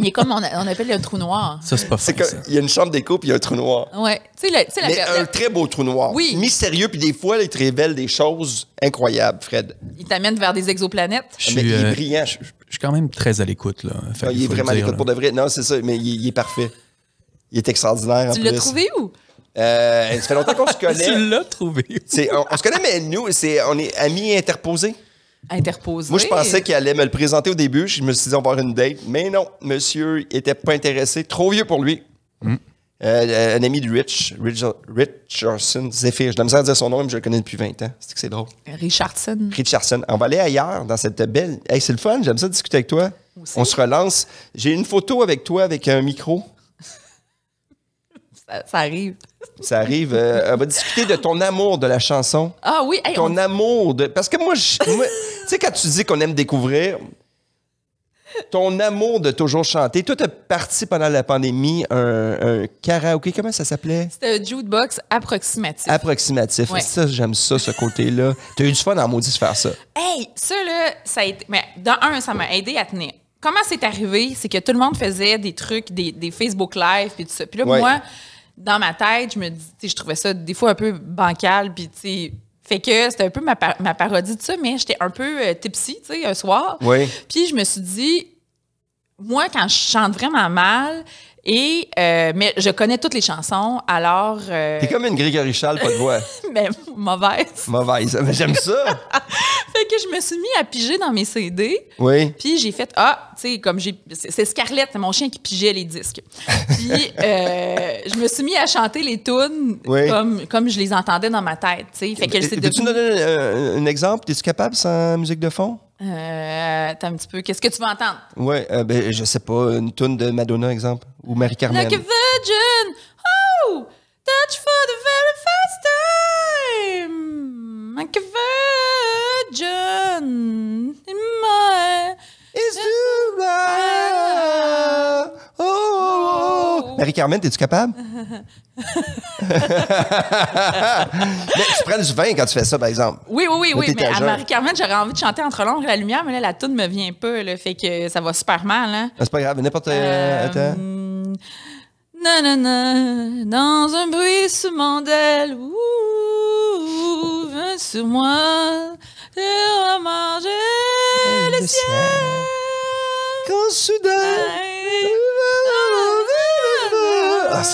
Il est comme on, appelle un trou noir. Ça, c'est pas ça. Il y a une chambre d'écho puis il y a un trou noir. Ouais. la, Mais un très beau trou noir. Oui. Mystérieux, puis des fois, il te révèle des choses incroyables, Fred. Il t'amène vers des exoplanètes. Ah, je Mais il est euh, brillant. Je, suis quand même très à l'écoute. là. Ah, il, est vraiment à l'écoute pour de vrai. Non, c'est ça. Mais il, est parfait. Il est extraordinaire. Tu l'as trouvé où? Euh, ça fait longtemps qu'on se connaît. tu l'as trouvé. on, se connaît, mais nous, c'est, on est amis interposés. Interposés. Moi, je pensais qu'il allait me le présenter au début. Je me suis dit, on va avoir une date. Mais non, monsieur était pas intéressé. Trop vieux pour lui. Hmm. Euh, un ami de Rich, Richardson Zephyr. Je me dire son nom, mais je le connais depuis 20 ans. C'est que c'est drôle. Richardson. Richardson. On va aller ailleurs dans cette belle. Hey, c'est le fun, j'aime ça discuter avec toi. On se relance. J'ai une photo avec toi avec un micro. ça arrive. Ça arrive. Euh, on va discuter de ton amour de la chanson. Ah oui. ton amour de. Parce que moi, je. tu sais, quand tu dis qu'on aime découvrir, ton amour de toujours chanter. Toi, t'as parti pendant la pandémie un, karaoké. Comment ça s'appelait? C'était un jukebox approximatif. Approximatif. Ça, j'aime ça, ce côté-là. T'as eu du fun en maudit de faire ça. Hey, ça, là, ça a été. Mais dans un, ça m'a aidé à tenir. Comment c'est arrivé? C'est que tout le monde faisait des trucs, des, Facebook Live et tout ça. Puis là, moi dans ma tête, je me dis, je trouvais ça des fois un peu bancal, puis tu sais, fait que c'était un peu ma, parodie de ça, mais j'étais un peu euh, tipsy, tu sais, un soir. Oui. Puis je me suis dit, moi, quand je chante vraiment mal, et, euh, mais je connais toutes les chansons, alors. Euh... T'es comme une Grégory Charles, pas de voix. mais mauvaise. Mauvaise. Mais j'aime ça. fait que je me suis mis à piger dans mes CD. Oui. Puis j'ai fait Ah, tu sais, comme j'ai. C'est Scarlett, c'est mon chien qui pigeait les disques. Puis euh, je me suis mis à chanter les tunes comme, je les entendais dans ma tête, tu sais. Fait que de... Tu nous donner un, euh, un exemple? Es-tu capable sans musique de fond? Euh, attends un petit peu. Qu'est-ce que tu veux entendre? Ouais, euh, ben, je sais pas. Une toune de Madonna, exemple. Ou Marie-Carmen. Like a virgin! Oh! Touch for the very first time! Like a virgin! In my... Is it? Marie-Carmen, es-tu capable? mais tu prends du vin quand tu fais ça, par exemple. Oui, oui, oui. oui mais à Marie-Carmen, j'aurais envie de chanter entre l'ombre et la lumière, mais là, la toune me vient peu. le fait que ça va super mal. Hein. Ben, c'est pas grave. N'importe. Euh, euh non, non. dans un bruissement d'ailes, viens sur moi, et remanger le, le ciel. ciel. Quand soudain. Ah,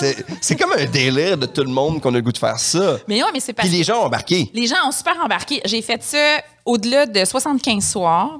ah, c'est comme un délire de tout le monde qu'on a le goût de faire ça. Mais oui, mais c'est pas... Puis les gens ont embarqué. Les gens ont super embarqué. J'ai fait ça au-delà de 75 soirs.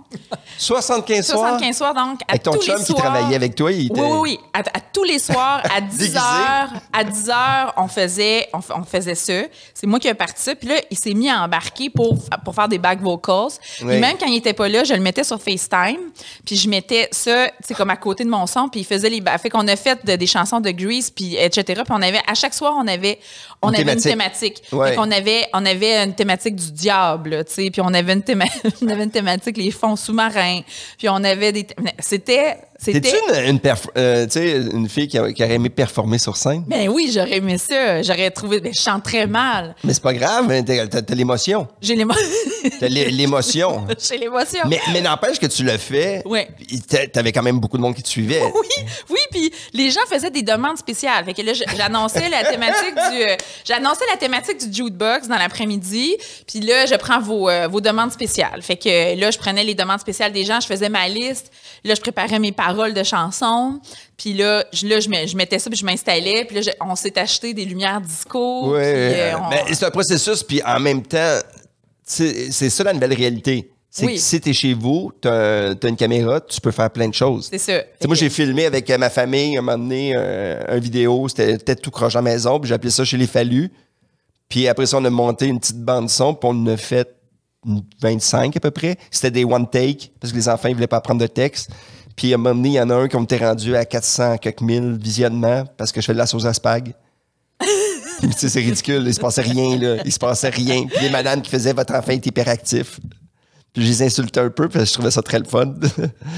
75 soirs? 75 soirs, donc. À avec ton chum qui travaillait avec toi, il était... Oui, oui, À, tous les soirs, à 10 heures, à 10 heures, on faisait, on, faisait ça. C'est moi qui ai parti Puis là, il s'est mis à embarquer pour, pour faire des back vocals. même quand il n'était pas là, je le mettais sur FaceTime. Puis je mettais ça, tu sais, comme à côté de mon son. Puis il faisait les... Fait qu'on a fait des chansons de Grease, puis etc. Puis on avait... À chaque soir, on avait, on une avait thématique. une thématique. qu'on avait, on avait une thématique du diable, tu sais. Puis on avait une thématique, les fonds sous-marins. Puis on avait des. C'était T'es-tu une, une, euh, fille qui, aurait aimé performer sur scène? Ben oui, j'aurais aimé ça. J'aurais trouvé. Ben, je chante très mal. Mais c'est pas grave, hein, t'as l'émotion. J'ai l'émotion. T'as l'émotion. J'ai l'émotion. Mais, n'empêche que tu le fais. Oui. T'avais quand même beaucoup de monde qui te suivait. Oui, oui, puis les gens faisaient des demandes spéciales. Fait que là, j'annonçais la thématique du. Euh, j'annonçais la thématique du jukebox dans l'après-midi. Puis là, je prends vos, euh, vos demandes spéciales. Fait que là, je prenais les demandes spéciales des gens, je faisais ma liste. Là, je préparais mes paroles paroles de chansons. Puis là, je, je, mettais ça, puis je m'installais. Puis là, on s'est acheté des lumières disco. Oui. Euh, c'est un processus, puis en même temps, c'est ça la nouvelle réalité. C'est que si t'es chez vous, t'as as une caméra, tu peux faire plein de choses. C'est ça. Moi, j'ai filmé avec euh, ma famille, un moment donné, euh, un vidéo, c'était peut-être tout croche à maison, puis j'ai appelé ça chez les fallus Puis après ça, on a monté une petite bande-son, puis on a fait 25 à peu près. C'était des one-take, parce que les enfants, ils voulaient pas prendre de texte. Puis à un il y en a un qui m'était rendu à 400 quelques mille visionnements parce que je fais de la sauce à spag. c'est ridicule. Il se passait rien, là. Il se passait rien. Puis les madames qui faisaient votre enfant est hyperactif je les insultais un peu parce que je trouvais ça très le fun.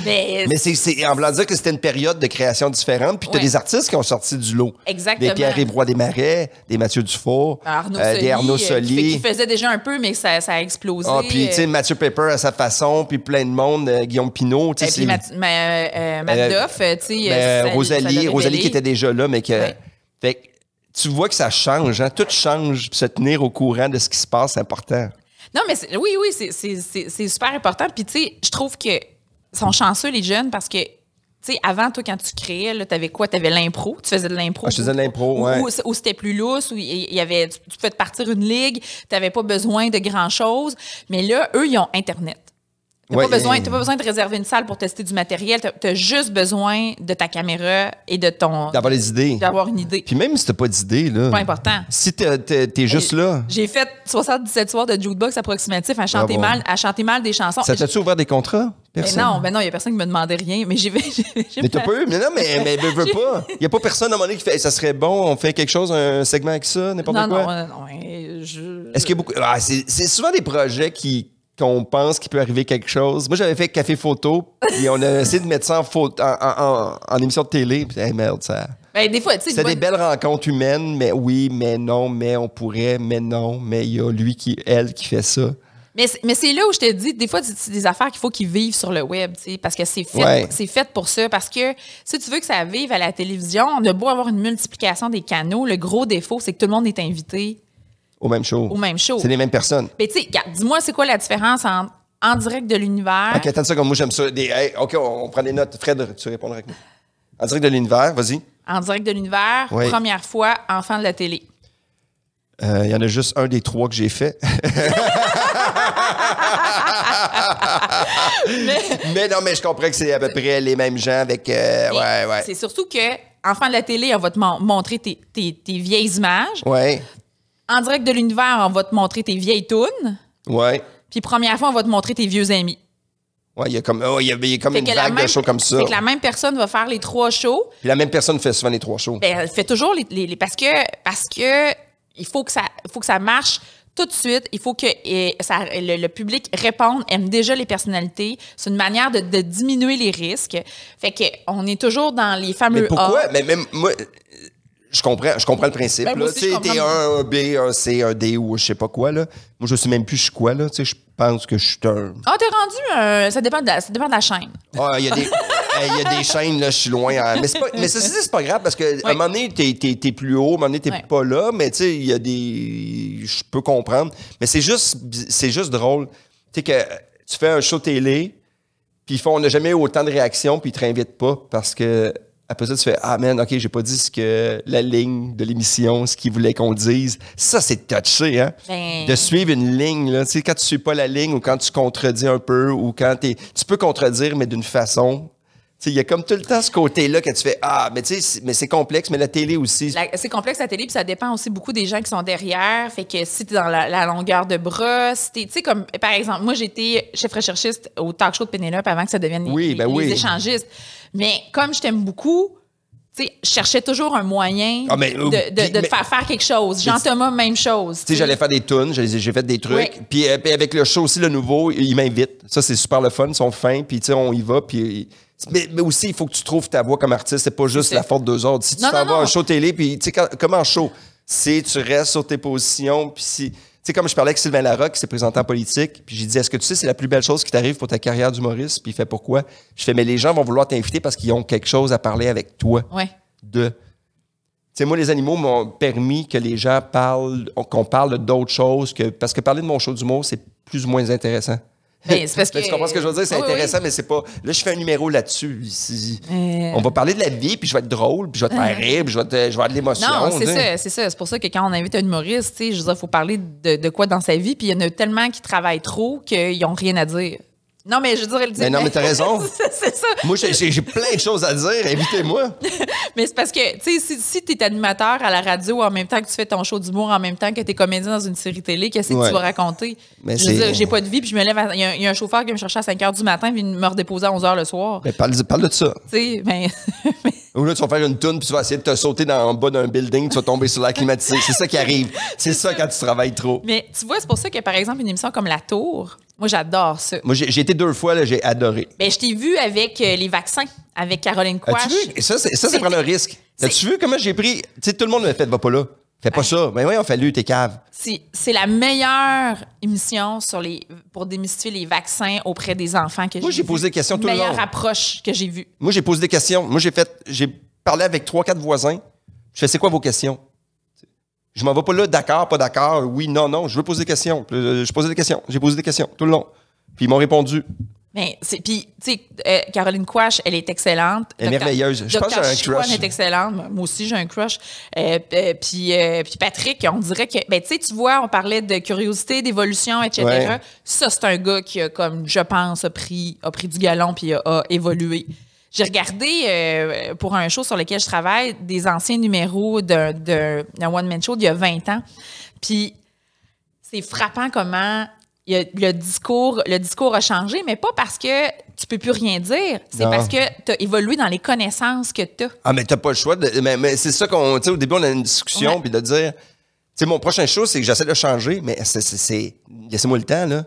Mais, mais c'est, en voulant dire que c'était une période de création différente. Puis tu as des artistes qui ont sorti du lot. Exactement. Des Pierre Roy des Marais, des Mathieu Dufour, des Arnaud euh, Soli. Euh, qui, faisait déjà un peu, mais ça, ça a explosé. Ah, puis euh. tu sais, Mathieu Pepper à sa façon, puis plein de monde, Guillaume Pinault. Et puis Matt, tu sais. Ben, Rosalie, Rosalie qui était déjà là, mais que. Fait tu vois que ça change, hein? tout change. Se tenir au courant de ce qui se passe, c'est important. Non, mais oui, oui, c'est super important. Puis, tu sais, je trouve que sont chanceux, les jeunes, parce que tu sais, avant, toi, quand tu créais, tu avais quoi? Tu avais l'impro? Tu faisais de l'impro? Ah, je faisais de l'impro, Ou, c'était plus lousse, ou y avait, tu, tu pouvais partir une ligue, tu n'avais pas besoin de grand-chose. Mais là, eux, ils ont Internet t'as pas, besoin, besoin de réserver une salle pour tester du matériel. Tu as, juste besoin de ta caméra et de ton. D'avoir les idées. D'avoir une idée. Puis même si tu pas d'idée, là. pas important. Si tu es, juste là. J'ai fait 77 soirs de jukebox approximatif à chanter, mal, à chanter mal des chansons. Ça t'a-tu ouvert des contrats? Mais ben non, mais ben non, il a personne qui me demandait rien, mais j'ai Mais t'as pas mais non, mais, mais, veux pas. Il n'y a pas personne à un moment qui fait, ça serait bon, on fait quelque chose, un segment avec ça, n'importe quoi. Non, non, non. Est-ce qu'il beaucoup. Ah, c'est souvent des projets qui, qu'on pense qu'il peut arriver quelque chose. Moi, j'avais fait café photo, et on a essayé de mettre ça en, émission de télé, merde, ça. Ben, des fois, C'est des belles rencontres humaines, mais oui, mais non, mais on pourrait, mais non, mais il y a lui qui, elle, qui fait ça. Mais, c'est là où je te dis, des fois, c'est des affaires qu'il faut qu'ils vivent sur le web, parce que c'est c'est fait pour ça. Parce que si tu veux que ça vive à la télévision, on a beau avoir une multiplication des canaux, le gros défaut, c'est que tout le monde est invité. Au même show. même C'est les mêmes personnes. Mais tu sais, dis-moi, c'est quoi la différence entre en direct de l'univers. Ok, attends ça comme moi, j'aime ça. ok, on, prend des notes. Fred, tu répondras avec moi. En direct de l'univers, vas-y. En direct de l'univers, première fois, enfant de la télé. Il euh, y en a juste un des trois que j'ai fait. mais, non, mais je comprends que c'est à peu près les mêmes gens avec. Euh, ouais, ouais. C'est surtout que, enfant de la télé, on va te montrer tes, vieilles images. Ouais en direct de l'univers, on va te montrer tes vieilles tunes. Ouais. Puis première fois, on va te montrer tes vieux amis. Ouais, il y a comme, oh, y a, comme une vague de shows comme ça. Fait que la même personne va faire les trois shows. Puis la même personne fait souvent les trois shows. Ben, elle fait toujours les, parce que parce que il faut que ça faut que ça marche tout de suite. Il faut que ça, le, public réponde, aime déjà les personnalités. C'est une manière de, diminuer les risques. Fait que on est toujours dans les fameux. Mais pourquoi? Mais même moi, je comprends, je comprends le principe. Ben, tu t'es un, B, un C, un D ou je sais pas quoi. Là. Moi, je sais même plus je suis quoi. Là. Je pense que je suis un. Ah, t'es rendu un. Ça dépend de la, ça dépend de la chaîne. Ah, il y a des. Il y a des chaînes, là, je suis loin. Hein. mais Mais, pas, mais ceci dit, c'est pas grave parce qu'à un moment donné, t'es, es, plus haut, à un moment donné, t'es pas là, mais tu sais, il y a des. Je peux comprendre. Mais c'est juste, c'est juste drôle. Tu sais, que tu fais un show télé, puis on n'a jamais eu autant de réactions, puis ils te réinvitent pas parce que après ça, tu fais Ah, man, OK, j'ai pas dit ce que la ligne de l'émission, ce qu'il voulait qu'on dise. Ça, c'est touché, hein? Ben. De suivre une ligne, là. Tu sais, quand tu suis pas la ligne ou quand tu contredis un peu ou quand t'es. Tu peux contredire, mais d'une façon il y a comme tout le temps ce côté-là que tu fais Ah, mais tu sais, mais c'est complexe, mais la télé aussi. C'est complexe la télé, puis ça dépend aussi beaucoup des gens qui sont derrière. Fait que si es dans la, longueur de bras, si tu sais, comme par exemple, moi j'étais chef recherchiste au talk show de Pénélope avant que ça devienne oui, les, ben oui. les échangistes. Mais comme je t'aime beaucoup, tu sais, je cherchais toujours un moyen ah, de, faire faire quelque chose. Jean-Thomas, même chose. Tu sais, j'allais faire des tunes, j'ai fait des trucs. Euh, puis, avec le show aussi, le nouveau, ils m'invitent. Ça, c'est super le fun, ils sont fins, puis tu sais, on y va. Puis, mais, aussi, il faut que tu trouves ta voix comme artiste. C'est pas juste la faute d'eux autres. Si tu t'en vas un show télé, puis tu sais, comment show? Si tu restes sur tes positions, puis si sais, comme je parlais avec Sylvain Larocque, qui s'est présenté en politique, puis j'ai dit, est-ce que tu sais, c'est la plus belle chose qui t'arrive pour ta carrière d'humoriste? Puis il fait, pourquoi? Je fais, mais les gens vont vouloir t'inviter parce qu'ils ont quelque chose à parler avec toi. Oui. « De. Tu sais, moi, les animaux m'ont permis que les gens parlent, qu'on parle d'autres choses que. Parce que parler de mon show d'humour, c'est plus ou moins intéressant. tu comprends ce que je veux dire? C'est intéressant, mais c'est pas. Là, je fais un numéro là-dessus. Ici. Euh. On va parler de la vie, puis je vais être drôle, puis je vais être faire ah. rire, puis je vais, je vais avoir de l'émotion. Non, c'est ça, c'est ça. C'est pour ça que quand on invite un humoriste, je veux dire, il faut parler de, de, quoi dans sa vie, puis il y en a tellement qui travaillent trop qu'ils n'ont rien à dire. Non, mais je veux dire, elle dit. Mais non, mais t'as raison. c'est ça. Moi, j'ai plein de choses à dire. Invitez-moi. mais c'est parce que, tu sais, si, si t'es animateur à la radio en même temps que tu fais ton show d'humour, en même temps que t'es comédien dans une série télé, qu'est-ce que tu vas raconter? Mais je veux dire, j'ai pas de vie, puis je me lève. Il y, a un chauffeur qui me chercher à 5 h du matin, puis me redéposer à 11 h le soir. Mais ben, parle, parle de ça. Tu ben, Ou là, tu vas faire une tourne puis tu vas essayer de te sauter dans, en bas d'un building, tu vas tomber sur la climatisé. C'est ça qui arrive. C'est ça quand tu travailles trop. Mais tu vois, c'est pour ça que, par exemple, une émission comme La Tour, moi, j'adore ça. Moi, j'ai été deux fois, là, j'ai adoré. Ben, je t'ai vu avec euh, les vaccins, avec Caroline Quash. tu vu? Ça, c'est, ça, c'est prendre un risque. As-tu vu comment j'ai pris. Tu sais, tout le monde me fait, va pas là. Fais pas ça. Mais ben, oui, on fait lui, t'es cave. C'est la meilleure émission sur les, pour démystifier les vaccins auprès des enfants que j'ai Moi, j'ai posé des questions tout le Meilleure approche que j'ai vue. Moi, j'ai posé des questions. Moi, j'ai fait. J'ai parlé avec trois, quatre voisins. Je fais, c'est quoi vos questions? Je m'en vais pas là, d'accord, pas d'accord, oui, non, non, je veux poser des questions. Euh, je posais des questions, j'ai posé des questions tout le long. Puis ils m'ont répondu. Mais puis tu sais euh, Caroline Quash, elle est excellente. Elle est merveilleuse. Je pense que j'ai un crush. est excellente. Moi aussi j'ai un crush. Euh, puis puis Patrick, on dirait que ben tu sais tu vois, on parlait de curiosité, d'évolution, etc. Ça c'est un gars qui a comme je pense a pris a pris du galon puis a évolué. J'ai regardé euh, pour un show sur lequel je travaille des anciens numéros d'un one-man show d'il y a 20 ans. Puis c'est frappant comment le, discours, le discours a changé, mais pas parce que tu peux plus rien dire. C'est parce que tu as évolué dans les connaissances que tu as. Ah, mais tu pas le choix. mais, c'est ça qu'on. au début, on a une discussion, puis de dire. Tu sais, mon prochain show, c'est que j'essaie de changer, mais c'est. Laissez-moi le temps, là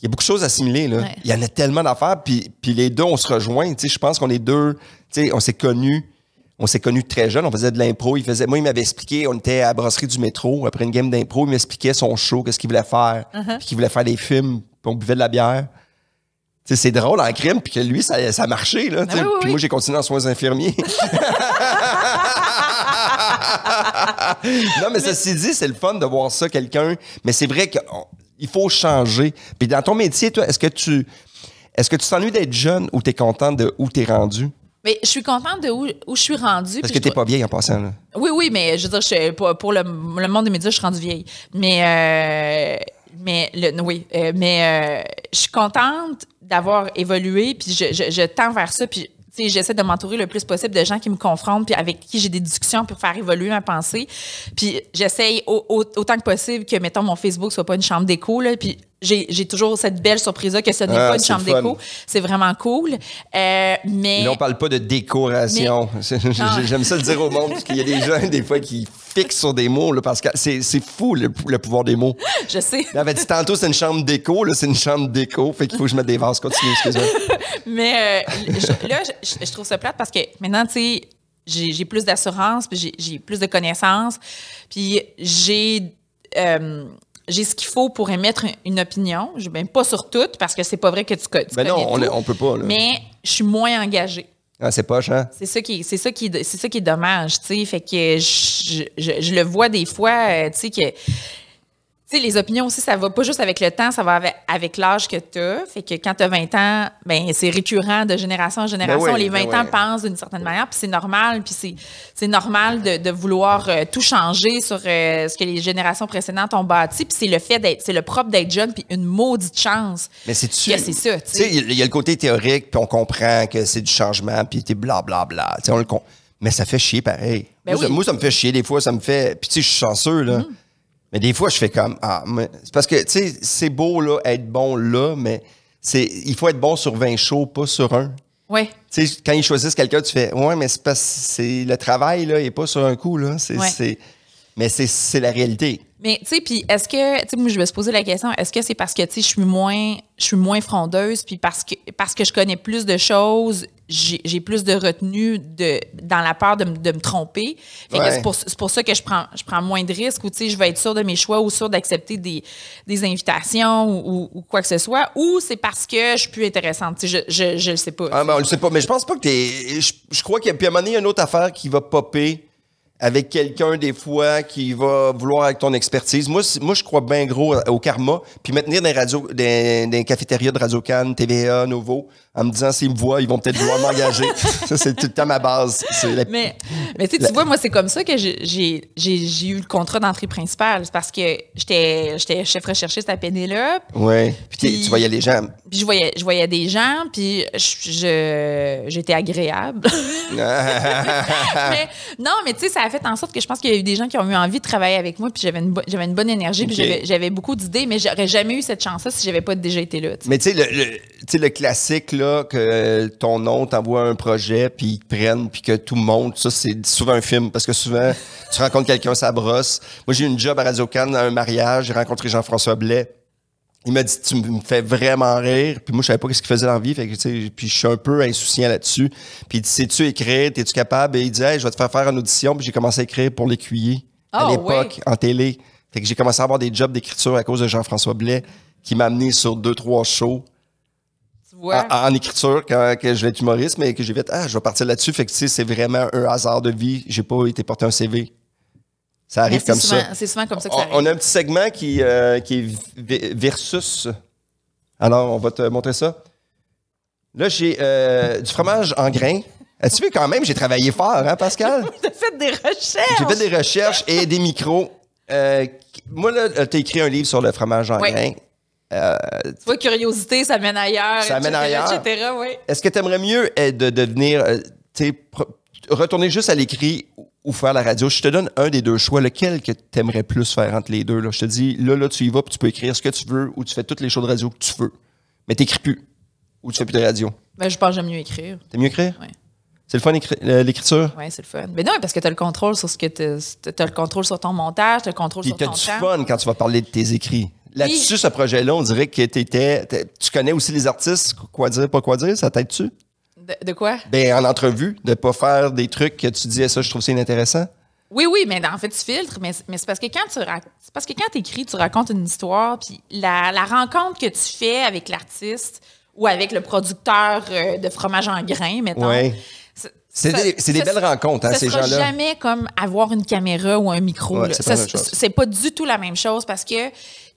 il y a beaucoup de choses à assimiler. Là. Il y en a tellement d'affaires. Puis, puis les deux, on se rejoint. je pense qu'on est deux. on s'est connus. On s'est connus très jeunes. On faisait de l'impro. Il faisait, moi, il m'avait expliqué. On était à la brasserie du métro. Après une game d'impro, il m'expliquait son show, qu'est-ce qu'il voulait faire. Uh-huh. Puis qu'il voulait faire des films. Puis on buvait de la bière. c'est drôle en crime. Puis que lui, ça, ça a ah Puis moi, j'ai continué en soins infirmiers. non, mais, ça ceci dit, c'est le fun de voir ça, quelqu'un. Mais c'est vrai que. Il faut changer. Puis dans ton métier, toi, est-ce que tu est-ce que tu t'ennuies d'être jeune ou tu es contente de où tu es rendu? Mais je suis contente de où, je suis rendue. Parce que t'es pas vieille en passant, Oui, oui, mais je veux dire, pour, le, monde des médias, je suis rendue vieille. Mais, euh, mais le, oui, euh, mais euh, je suis contente d'avoir évolué, puis je, je, je, tends vers ça, puis j'essaie de m'entourer le plus possible de gens qui me confrontent, puis avec qui j'ai des discussions pour faire évoluer ma pensée. Puis j'essaye autant que possible que, mettons, mon Facebook soit pas une chambre d'écho, là, puis j'ai toujours cette belle surprise-là que ce n'est pas ah, une chambre déco C'est vraiment cool. Euh, mais... Là, on parle pas de décoration. Ah. J'aime ça le dire au monde, parce qu'il y a des gens, des fois, qui fixent sur des mots, parce que c'est fou le, pouvoir des mots. Je sais. tantôt, c'est une chambre déco Là, c'est une chambre déco Fait qu'il faut que je mette des vases. Continue, excuse-moi. mais euh, là, je, trouve ça plate parce que maintenant, tu sais, j'ai plus d'assurance, puis j'ai plus de connaissances, puis j'ai. Euh, j'ai ce qu'il faut pour émettre une opinion. Je pas sur toutes parce que c'est pas vrai que tu, tu ben non, on, peut pas. Là. Mais je suis moins engagée. Ah, c'est poche, hein? C'est ça qui, c'est ça qui, c'est qui est dommage, tu sais. Fait que je, je, le vois des fois, euh, tu sais que sais, les opinions aussi, ça va pas juste avec le temps, ça va avec, l'âge que tu as. Fait que quand tu as 20 ans, ben c'est récurrent de génération en génération. Ben les 20 ben ans pensent d'une certaine manière, puis c'est normal, puis c'est normal de, vouloir euh, tout changer sur euh, ce que les générations précédentes ont bâti. Puis c'est le fait d'être, c'est le propre d'être jeune, puis une maudite chance. Mais c'est sûr. tu Il y a le côté théorique, puis on comprend que c'est du changement, puis t'es blablabla. Tu sais, on le mais ça fait chier pareil. Ben moi, ça, me fait chier des fois, ça me fait. Puis tu sais, je suis chanceux, là. Mm. Mais des fois, je fais comme, ah, parce que, tu sais, c'est beau, là, être bon là, mais c'est, il faut être bon sur 20 shows, pas sur un. Oui. Tu sais, quand ils choisissent quelqu'un, tu fais, ouais, mais c'est parce que le travail, là, n'est pas sur un coup, là. C'est, mais c'est la réalité. Mais tu sais, puis est-ce que, tu sais, moi je vais se poser la question, est-ce que c'est parce que tu sais, je suis moins, je moins frondeuse, puis parce que parce que je connais plus de choses, j'ai plus de retenue de dans la peur de, me tromper. c'est pour, ça que je prends, je prends moins de risques, ou tu sais, je vais être sûre de mes choix, ou sûre d'accepter des, invitations ou, quoi que ce soit, ou c'est parce que je suis plus intéressante. Tu je, je, le sais pas. Ah, mais on le sait pas, mais je pense pas que tu je, je crois qu'il y a puis un moment donné, il une autre affaire qui va popper avec quelqu'un des fois qui va vouloir avec ton expertise. Moi, moi je crois bien gros au karma, puis maintenir des radios, des, des cafétérias de Radio can TVA, Nouveau, en me disant s'ils me voient, ils vont peut-être vouloir m'engager. ça, c'est tout le ma base. Mais, mais tu vois, moi, c'est comme ça que j'ai eu le contrat d'entrée principale. parce que j'étais chef recherché à Pénélope. Oui. Puis, tu voyais les gens. Puis je voyais, je voyais des gens, puis j'étais je, j'étais agréable. non, mais tu sais, ça a fait en sorte que je pense qu'il y a eu des gens qui ont eu envie de travailler avec moi, puis j'avais une, une, bonne énergie, puis j'avais beaucoup d'idées, mais j'aurais jamais eu cette chance-là si j'avais pas déjà été là. Mais tu sais, le, le classique, que ton nom t'envoie un projet, puis ils te prennent, puis que tout le monde ça, c'est souvent un film. Parce que souvent, tu rencontres quelqu'un, ça brosse. Moi, j'ai eu une job à Radio Cannes, à un mariage, j'ai rencontré Jean-François Blais. Il m'a dit, tu me fais vraiment rire. Puis moi, je savais pas ce qu'il faisait dans la vie. puis je suis un peu insouciant là-dessus. Puis il dit, sais-tu écrire? Es-tu capable? Et il dit, je vais te faire faire une audition. Puis j'ai commencé à écrire pour l'écuyer à ah, l'époque, en télé. Fait que j'ai commencé à avoir des jobs d'écriture à cause de Jean-François Blais qui m'a amené sur deux, trois shows en, écriture, quand que je vais être humoriste, mais que j'ai vite, ah, je vais partir là-dessus. Fait que, tu sais, c'est vraiment un hasard de vie. J'ai pas été porter un CV. Ça arrive comme ça. C'est souvent comme ça que ça arrive. On a un petit segment qui, euh, est versus. Alors, on va te montrer ça. Là, j'ai euh, du fromage en grains. tu veux quand même, j'ai travaillé fort, hein, Pascal? T'as fait des recherches! J'ai fait des recherches et des micros. Euh, moi, là, t'as écrit un livre sur le fromage en oui. grains. Euh, tu vois, curiosité, ça mène ailleurs. Ça mène ailleurs. Etc., Est-ce que tu aimerais mieux de devenir, euh, retourner juste à l'écrit ou faire la radio? Je te donne un des deux choix. Lequel que tu aimerais plus faire entre les deux? Là? Je te dis, là, là, tu y vas, puis tu peux écrire ce que tu veux ou tu fais toutes les choses de radio que tu veux. Mais t'écris plus. Ou tu fais plus de radio. Ben, je pense que j'aime mieux écrire. T'aimes mieux écrire? Oui. C'est le fun, euh, l'écriture? Oui, c'est le fun. Mais non, parce que tu as le contrôle sur ce que tu le contrôle sur ton montage, tu as le contrôle sur ton temps. Puis tu du fun quand tu vas parler de tes écrits. Là-dessus, ce projet-là, on dirait que étais... tu connais aussi les artistes, quoi dire, pas quoi dire, ça t'aide-tu? De, quoi? Ben, en entrevue, de pas faire des trucs que tu disais ça, je trouve c'est inintéressant. Oui, oui, mais en fait, tu filtres, mais, c'est parce que quand tu parce que quand écris, tu racontes une histoire, puis la, rencontre que tu fais avec l'artiste ou avec le producteur euh, de fromage en grains, mettons. C'est des, belles rencontres, hein, ces gens-là. C'est jamais comme avoir une caméra ou un micro. c'est pas du tout la même chose parce que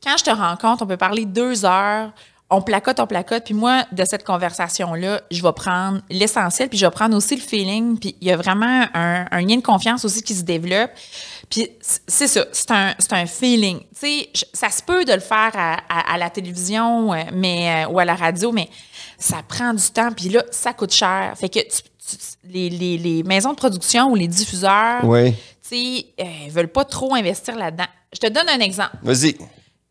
quand je te rencontre, on peut parler deux heures, on placote, on placote. Puis moi, de cette conversation-là, je vais prendre l'essentiel, puis je vais prendre aussi le feeling. Puis il y a vraiment un, lien de confiance aussi qui se développe. Puis c'est ça, c'est un, feeling. Tu sais, ça se peut de le faire à, la télévision euh, mais, euh, ou à la radio, mais ça prend du temps. Puis là, ça coûte cher. Fait que les, maisons de production ou les diffuseurs, tu sais, ils euh, veulent pas trop investir là-dedans. Je te donne un exemple. Vas-y.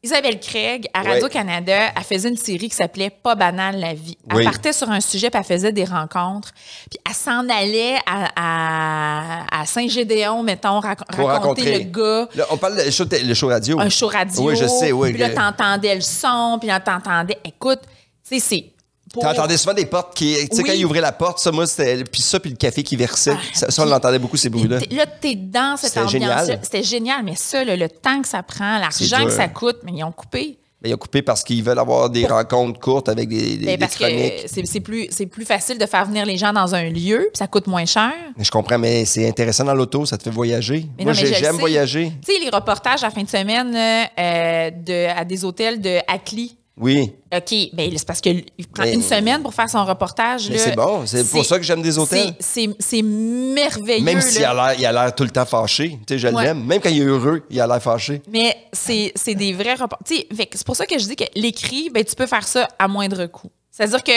Isabelle Craig, à Radio-Canada, elle faisait une série qui s'appelait Pas banal la vie. Elle partait sur un sujet, puis elle faisait des rencontres. Puis elle s'en allait à, Saint-Gédéon, mettons, raconter le gars. on parle de le show radio. Un show radio. Oui, je sais, oui. Puis là, t'entendais le son, puis là, t'entendais... Écoute, tu sais, c'est tu T'entendais souvent des portes qui. Tu sais, quand ils ouvraient la porte, ça, moi, c'était. Puis ça, puis le café qui versait. Ah, ça, on l'entendait beaucoup, ces bruits-là. Là, t'es dans cette ambiance C'était génial, mais ça, le temps que ça prend, l'argent que ça coûte, mais ils ont coupé. ils ont coupé parce qu'ils veulent avoir des rencontres courtes avec des, des, ben, parce que c'est plus, facile de faire venir les gens dans un lieu, puis ça coûte moins cher. Je comprends, mais c'est intéressant dans l'auto, ça te fait voyager. Moi, j'aime voyager. Tu sais, les reportages à la fin de semaine euh, à des hôtels de Acli oui. OK. Ben, c'est parce qu'il prend une semaine pour faire son reportage. C'est bon. C'est pour ça que j'aime des hôtels. C'est merveilleux. Même s'il a l'air tout le temps fâché. Tu sais, je l'aime. Même quand il est heureux, il a l'air fâché. Mais c'est des vrais reportages. C'est pour ça que je dis que l'écrit, ben, tu peux faire ça à moindre coût. C'est-à-dire que.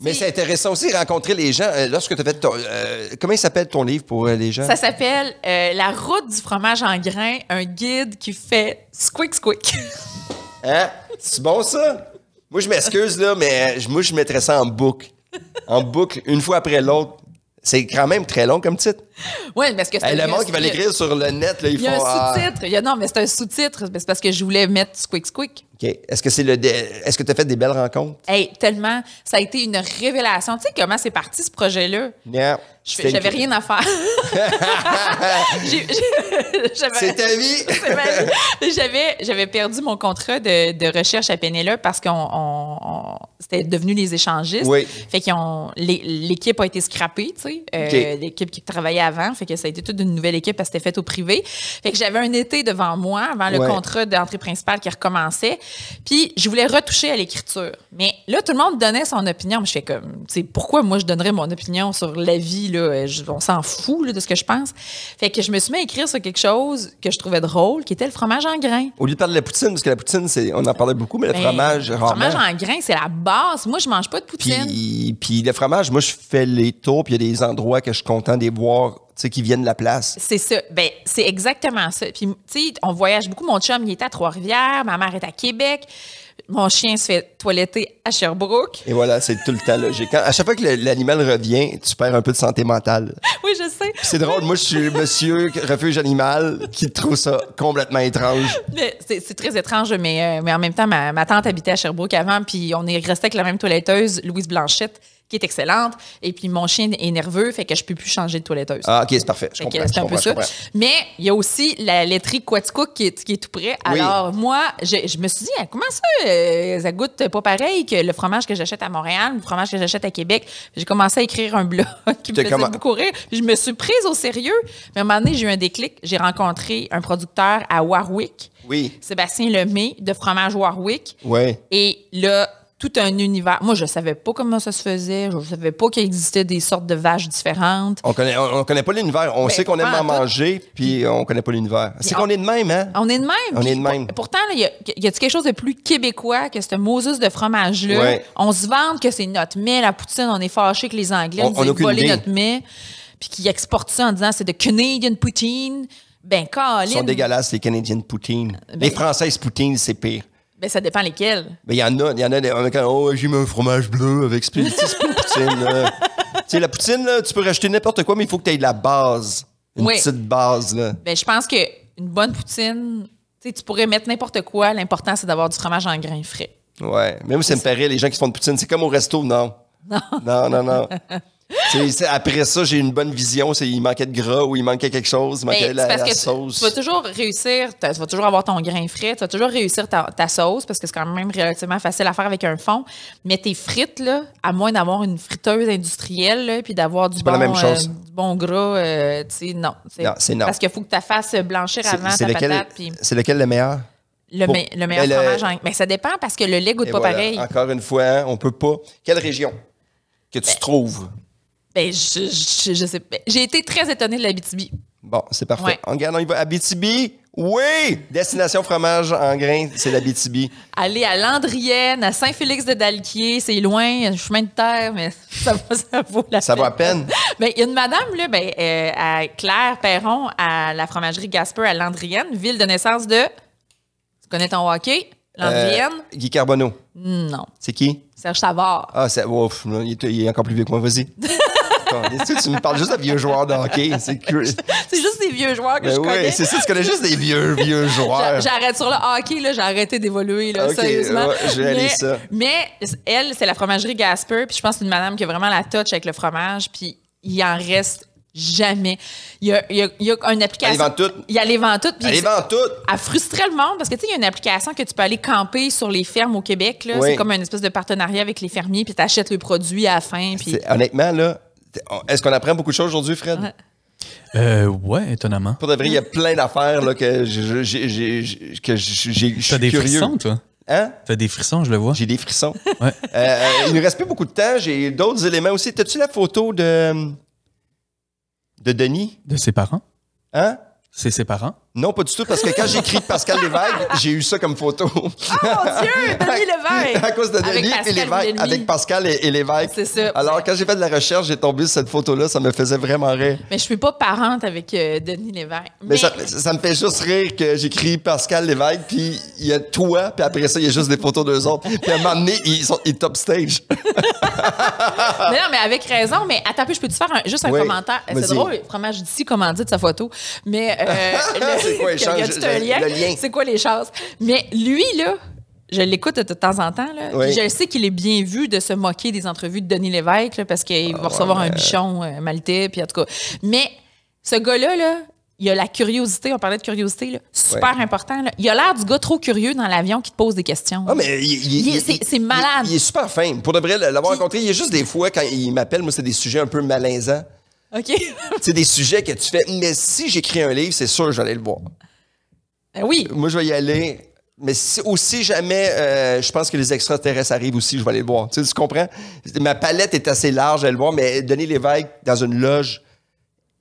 Mais c'est intéressant aussi rencontrer les gens. Euh, lorsque tu as fait euh, comment il s'appelle ton livre pour euh, les gens? Ça s'appelle La route du fromage en grain, un guide qui fait squeak squick. Hein? C'est bon, ça? Moi, je m'excuse, là, mais moi, je mettrais ça en boucle. En boucle, une fois après l'autre. C'est quand même très long comme titre. Oui, mais que ce Le monde qui va l'écrire sur le net, Il y a un ah. sous-titre. Non, mais c'est un sous-titre. C'est parce que je voulais mettre Squick Squick. OK. Est-ce que c'est le. Est-ce que tu as fait des belles rencontres? Hey, tellement. Ça a été une révélation. Tu sais comment c'est parti, ce projet-là? J'avais rien à faire. c'est ta vie. J'avais perdu mon contrat de, recherche à Pénélope parce qu'on c'était devenu les échangistes. Fait que l'équipe a été scrappée, tu sais. Euh, l'équipe qui travaillait avant. Fait que ça a été toute une nouvelle équipe parce que c'était fait au privé. Fait que j'avais un été devant moi avant le contrat d'entrée principale qui recommençait. Puis je voulais retoucher à l'écriture. Mais là, tout le monde donnait son opinion. Je fais comme, tu pourquoi moi je donnerais mon opinion sur la vie? Là? Euh, on s'en fout de ce que je pense. Fait que je me suis mis à écrire sur quelque chose que je trouvais drôle, qui était le fromage en grain. Au lieu de parler de la poutine, parce que la poutine, c'est, on en parlait beaucoup, mais le ben, fromage, Le fromage en grain, c'est la base. Moi, je mange pas de poutine. Puis, puis le fromage, moi, je fais les tours, puis il y a des endroits que je suis content de voir sais, qui viennent de la place. C'est ça. Ben, c'est exactement ça. Puis, tu sais, on voyage beaucoup. Mon chum, il à Trois-Rivières, ma mère est à Québec. Mon chien se fait toiletter à Sherbrooke. Et voilà, c'est tout le temps logique. à chaque fois que l'animal revient, tu perds un peu de santé mentale. Oui, je sais. C'est drôle. Moi, je suis monsieur refuge animal qui trouve ça complètement étrange. C'est très étrange, mais, euh, mais en même temps, ma, ma tante habitait à Sherbrooke avant, puis on est resté avec la même toiletteuse, Louise Blanchette qui est excellente. Et puis mon chien est nerveux, fait que je peux plus changer de toiletteuse. Ah, ok, c'est parfait. Je comprends. C'est un peu ça. Mais il y a aussi la laiterie Quaticook qui est, qui est tout près. Alors moi, je, me suis dit, ah, comment ça, euh, ça goûte pas pareil que le fromage que j'achète à Montréal, le fromage que j'achète à Québec. J'ai commencé à écrire un blog qui me faisait beaucoup rire. Je me suis prise au sérieux. Mais à un moment donné, j'ai eu un déclic. J'ai rencontré un producteur à Warwick. Oui. Sébastien Lemay de Fromage Warwick. Oui. Et là, tout un univers. Moi, je savais pas comment ça se faisait. Je savais pas qu'il existait des sortes de vaches différentes. On connaît, connaît pas l'univers. On ben, sait qu'on aime en manger, puis on connaît pas l'univers. C'est qu'on est de même, hein? On est de même. On est de même. pourtant, il y a, quelque chose de plus québécois que ce Moses de fromage-là? On se vante que c'est notre mets, la poutine. On est fâché que les Anglais on, nous aient volé notre mets, puis qu'ils exportent ça en disant c'est de Canadian poutine. Ben, Colin. Ils sont dégueulasses, les Canadian poutine. Euh, les ben- Françaises poutine, c'est pire ça dépend lesquels. il y en a, il y en a Oh, j'ai mis un fromage bleu avec c'est poutine. tu sais, la poutine, tu peux racheter n'importe quoi, mais il faut que tu aies de la base. Une petite base, là. Ben, je pense que une bonne poutine, tu pourrais mettre n'importe quoi. L'important, c'est d'avoir du fromage en grains frais. Ouais. Même si ça me paraît, les gens qui font de poutine, c'est comme au resto, Non. Non, non, non. après ça, j'ai une bonne vision. c'est Il manquait de gras ou il manquait quelque chose, il ben, manquait la, sauce. Tu, vas toujours réussir, tu vas toujours avoir ton grain frais, tu vas toujours réussir ta, sauce parce que c'est quand même relativement facile à faire avec un fond. Mais tes frites, là, à moins d'avoir une friteuse industrielle là, puis d'avoir du, euh, bon, gras, euh, tu sais, non. C'est Parce qu'il faut que tu fasses blanchir avant ta patate. C'est lequel le meilleur? Le, meilleur fromage. Mais ben, ça dépend parce que le lait goûte pas pareil. Encore une fois, on peut pas. Quelle région que tu ben, trouves? Ben, je, je, je sais ben, J'ai été très étonnée de la BTB. Bon, c'est parfait. On regarde, on y va. Abitibi, oui! Destination fromage en grains, c'est la l'Abitibi. Aller à Landrienne, à Saint-Félix-de-Dalquier, c'est loin, il un chemin de terre, mais ça, va, ça vaut la peine. Ça vaut à peine. Ben, il y a une madame, là, ben, euh, à Claire Perron, à la fromagerie Gasper à Landrienne, ville de naissance de. Tu connais ton hockey? Landrienne? Euh, Guy Carbonneau. Non. C'est qui? Serge Savard. Ah, c'est. il, est encore plus vieux que moi, vas-y. tu me parles juste de vieux joueurs de hockey? C'est juste des vieux joueurs que ben je oui, connais. c'est ça. Tu connais juste des vieux, vieux joueurs. J'arrête sur le hockey, J'ai arrêté d'évoluer, sérieusement. mais, elle, c'est la fromagerie Gasper. Puis je pense que c'est une madame qui a vraiment la touch avec le fromage. Puis il en reste jamais. Il y a, une application. Elle les vend toutes. Il y a les vend toutes. Elle les vend toutes. Elle frustrait le monde parce que, tu sais, il y a une application que tu peux aller camper sur les fermes au Québec. C'est comme une espèce de partenariat avec les fermiers, puis tu achètes le produit à la fin. Honnêtement, là, est-ce qu'on apprend beaucoup de choses aujourd'hui, Fred? Ouais. Euh, ouais, étonnamment. Pour de vrai, il y a plein d'affaires que j'ai. T'as des frissons, toi? Hein? T'as des frissons, je le vois. J'ai des frissons. Euh, euh, il ne reste plus beaucoup de temps. J'ai d'autres éléments aussi. T'as-tu la photo de. de Denis? De ses parents? Hein? C'est ses parents? Non, pas du tout, parce que quand j'ai écrit Pascal Lévesque, j'ai eu ça comme photo. Oh mon Dieu, Denis Lévesque! À, cause de Denis et Lévesque, avec Pascal et, Lévesque. C'est ça. Alors, quand j'ai fait de la recherche, j'ai tombé sur cette photo-là, ça me faisait vraiment rire. Mais je suis pas parente avec euh, Denis Lévesque. Mais, ça, me fait juste rire que j'écris Pascal Lévesque, puis il y a toi, puis après ça, il y a juste des photos d'eux autres. Puis à un moment donné, ils, sont, ils top stage. mais non, mais avec raison, mais attends, je peux te faire juste un commentaire. C'est drôle, fromage d'ici, comment dit de sa photo. Mais. Euh, c'est quoi les chances? lien. C'est quoi les chances? Mais lui, là, je l'écoute de temps en temps. Là. Je sais qu'il est bien vu de se moquer des entrevues de Denis Lévesque parce qu'il va ah, recevoir un bichon euh, maltais, puis en tout cas. Mais ce gars-là, là, il a la curiosité, on parlait de curiosité, super important. Il a l'air du gars trop curieux dans l'avion qui te pose des questions. Ah, mais c'est malade. Il, est super fin. Pour de vrai, l'avoir rencontré, il y a juste des fois, quand il m'appelle, moi, c'est des sujets un peu malaisants. OK. c'est des sujets que tu fais, mais si j'écris un livre, c'est sûr que je vais le voir. Ben oui. Moi, je vais y aller. Mais si, aussi jamais, euh, je pense que les extraterrestres arrivent aussi, je vais aller le voir. Tu, comprends? Ma palette est assez large vais le voir, mais donner vagues dans une loge,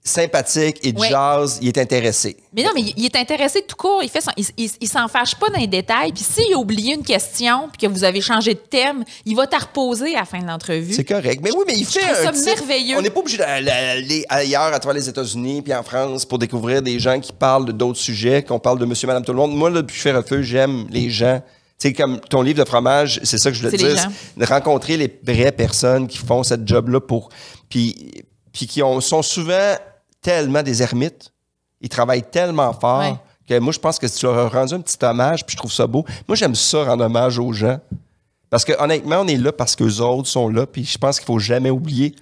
sympathique, et jazz, il est intéressé. Mais non, mais il, est intéressé tout court, il fait il, s'en fâche pas dans les détails, puis s'il a une question, puis que vous avez changé de thème, il va te reposer à la fin de l'entrevue. C'est correct. Mais oui, mais il fait un ça merveilleux. On n'est pas obligé d'aller ailleurs à travers les États-Unis puis en France pour découvrir des gens qui parlent d'autres sujets, qu'on parle de monsieur madame tout le monde. Moi là, depuis Faire je fais j'aime les gens c'est comme ton livre de fromage, c'est ça que je le dis, de rencontrer les vraies personnes qui font cette job là pour puis puis qui ont, sont souvent tellement des ermites, ils travaillent tellement fort que moi, je pense que si tu leur as rendu un petit hommage, puis je trouve ça beau. Moi, j'aime ça rendre hommage aux gens. Parce que honnêtement, on est là parce que les autres sont là, puis je pense qu'il faut jamais oublier.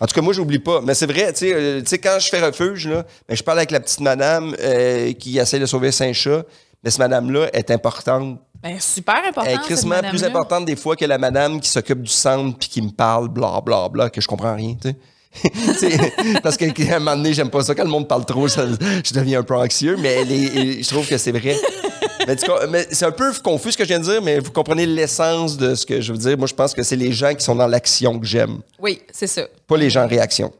En tout cas, moi, j'oublie pas. Mais c'est vrai, tu sais, euh, quand je fais refuge, là, mais ben, je parle avec la petite madame euh, qui essaie de sauver Saint-Chat. Mais cette madame-là est importante. Ben, super importante. Elle est plus importante des fois que la madame qui s'occupe du centre puis qui me parle, blablabla, que je comprends rien, parce qu'à un moment donné, j'aime pas ça. Quand le monde parle trop, je deviens un peu anxieux, mais je trouve que c'est vrai. Mais, c'est un peu confus ce que je viens de dire, mais vous comprenez l'essence de ce que je veux dire. Moi, je pense que c'est les gens qui sont dans l'action que j'aime. Oui, c'est ça. Pas les gens en réaction.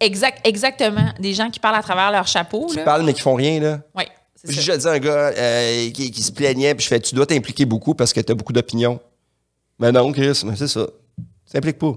Exact, exactement. Des gens qui parlent à travers leur chapeau. Qui parlent, mais qui font rien, là. Oui. J'ai déjà dit à un gars euh, qui, se plaignait, puis je fais Tu dois t'impliquer beaucoup parce que tu as beaucoup d'opinions. Mais non, Chris, c'est ça. T'impliques pas.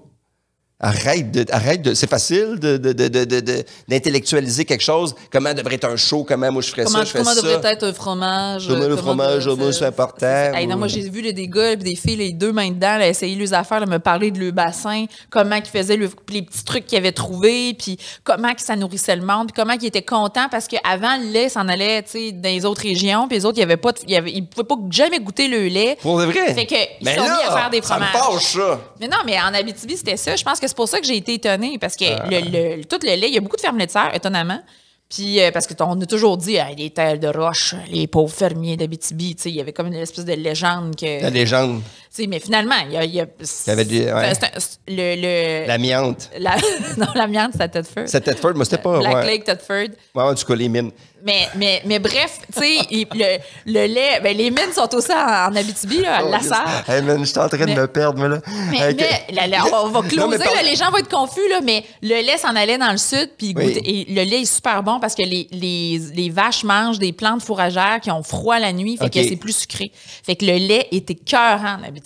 Arrête de. Arrête de c'est facile d'intellectualiser de, de, de, quelque chose. Comment devrait être un show? Comment moi je ferais ça? Je comment devrait être un fromage? Comment le fromage, moins, c'est important. non, moi j'ai vu des gars et des filles, les deux mains dedans, là, essayer les affaires, là, me parler de leur bassin, comment ils faisaient les petits trucs qu'ils avaient trouvés, puis comment que ça nourrissait le monde, puis comment ils étaient contents parce qu'avant, le lait s'en allait dans les autres régions, puis les autres, ils ne pouvaient pas jamais goûter le lait. Pour vrai? que, ils mais sont des fromages. Ça me passe, ça. Mais non, mais en Abitibi, c'était ça. Je pense que c'est pour ça que j'ai été étonnée, parce que le, ah. tout le lait, il y a beaucoup de fermes laitières, étonnamment. Puis, euh, parce que a toujours dit, ah, les terres de roche, les pauvres fermiers d'Abitibi, tu il y avait comme une espèce de légende que. La légende mais finalement, il y a. Y a ouais. l'amiante. La, non, l'amiante, c'est à Tedford. C'est Tedford, mais c'était pas. Black ouais. Lake, Ouais, du coup, les mines. Mais, mais, mais bref, tu sais, le, lait, ben, les mines sont aussi en, en Abitibi, à oh, la serre. je suis en train de me perdre, Mais, là, on va closer, les gens vont être confus, là, mais le lait s'en allait dans le sud, puis et le lait est super bon parce que les, les, les, vaches mangent des plantes fourragères qui ont froid la nuit, fait que c'est plus sucré. Fait que le lait était cœur en Abitibi.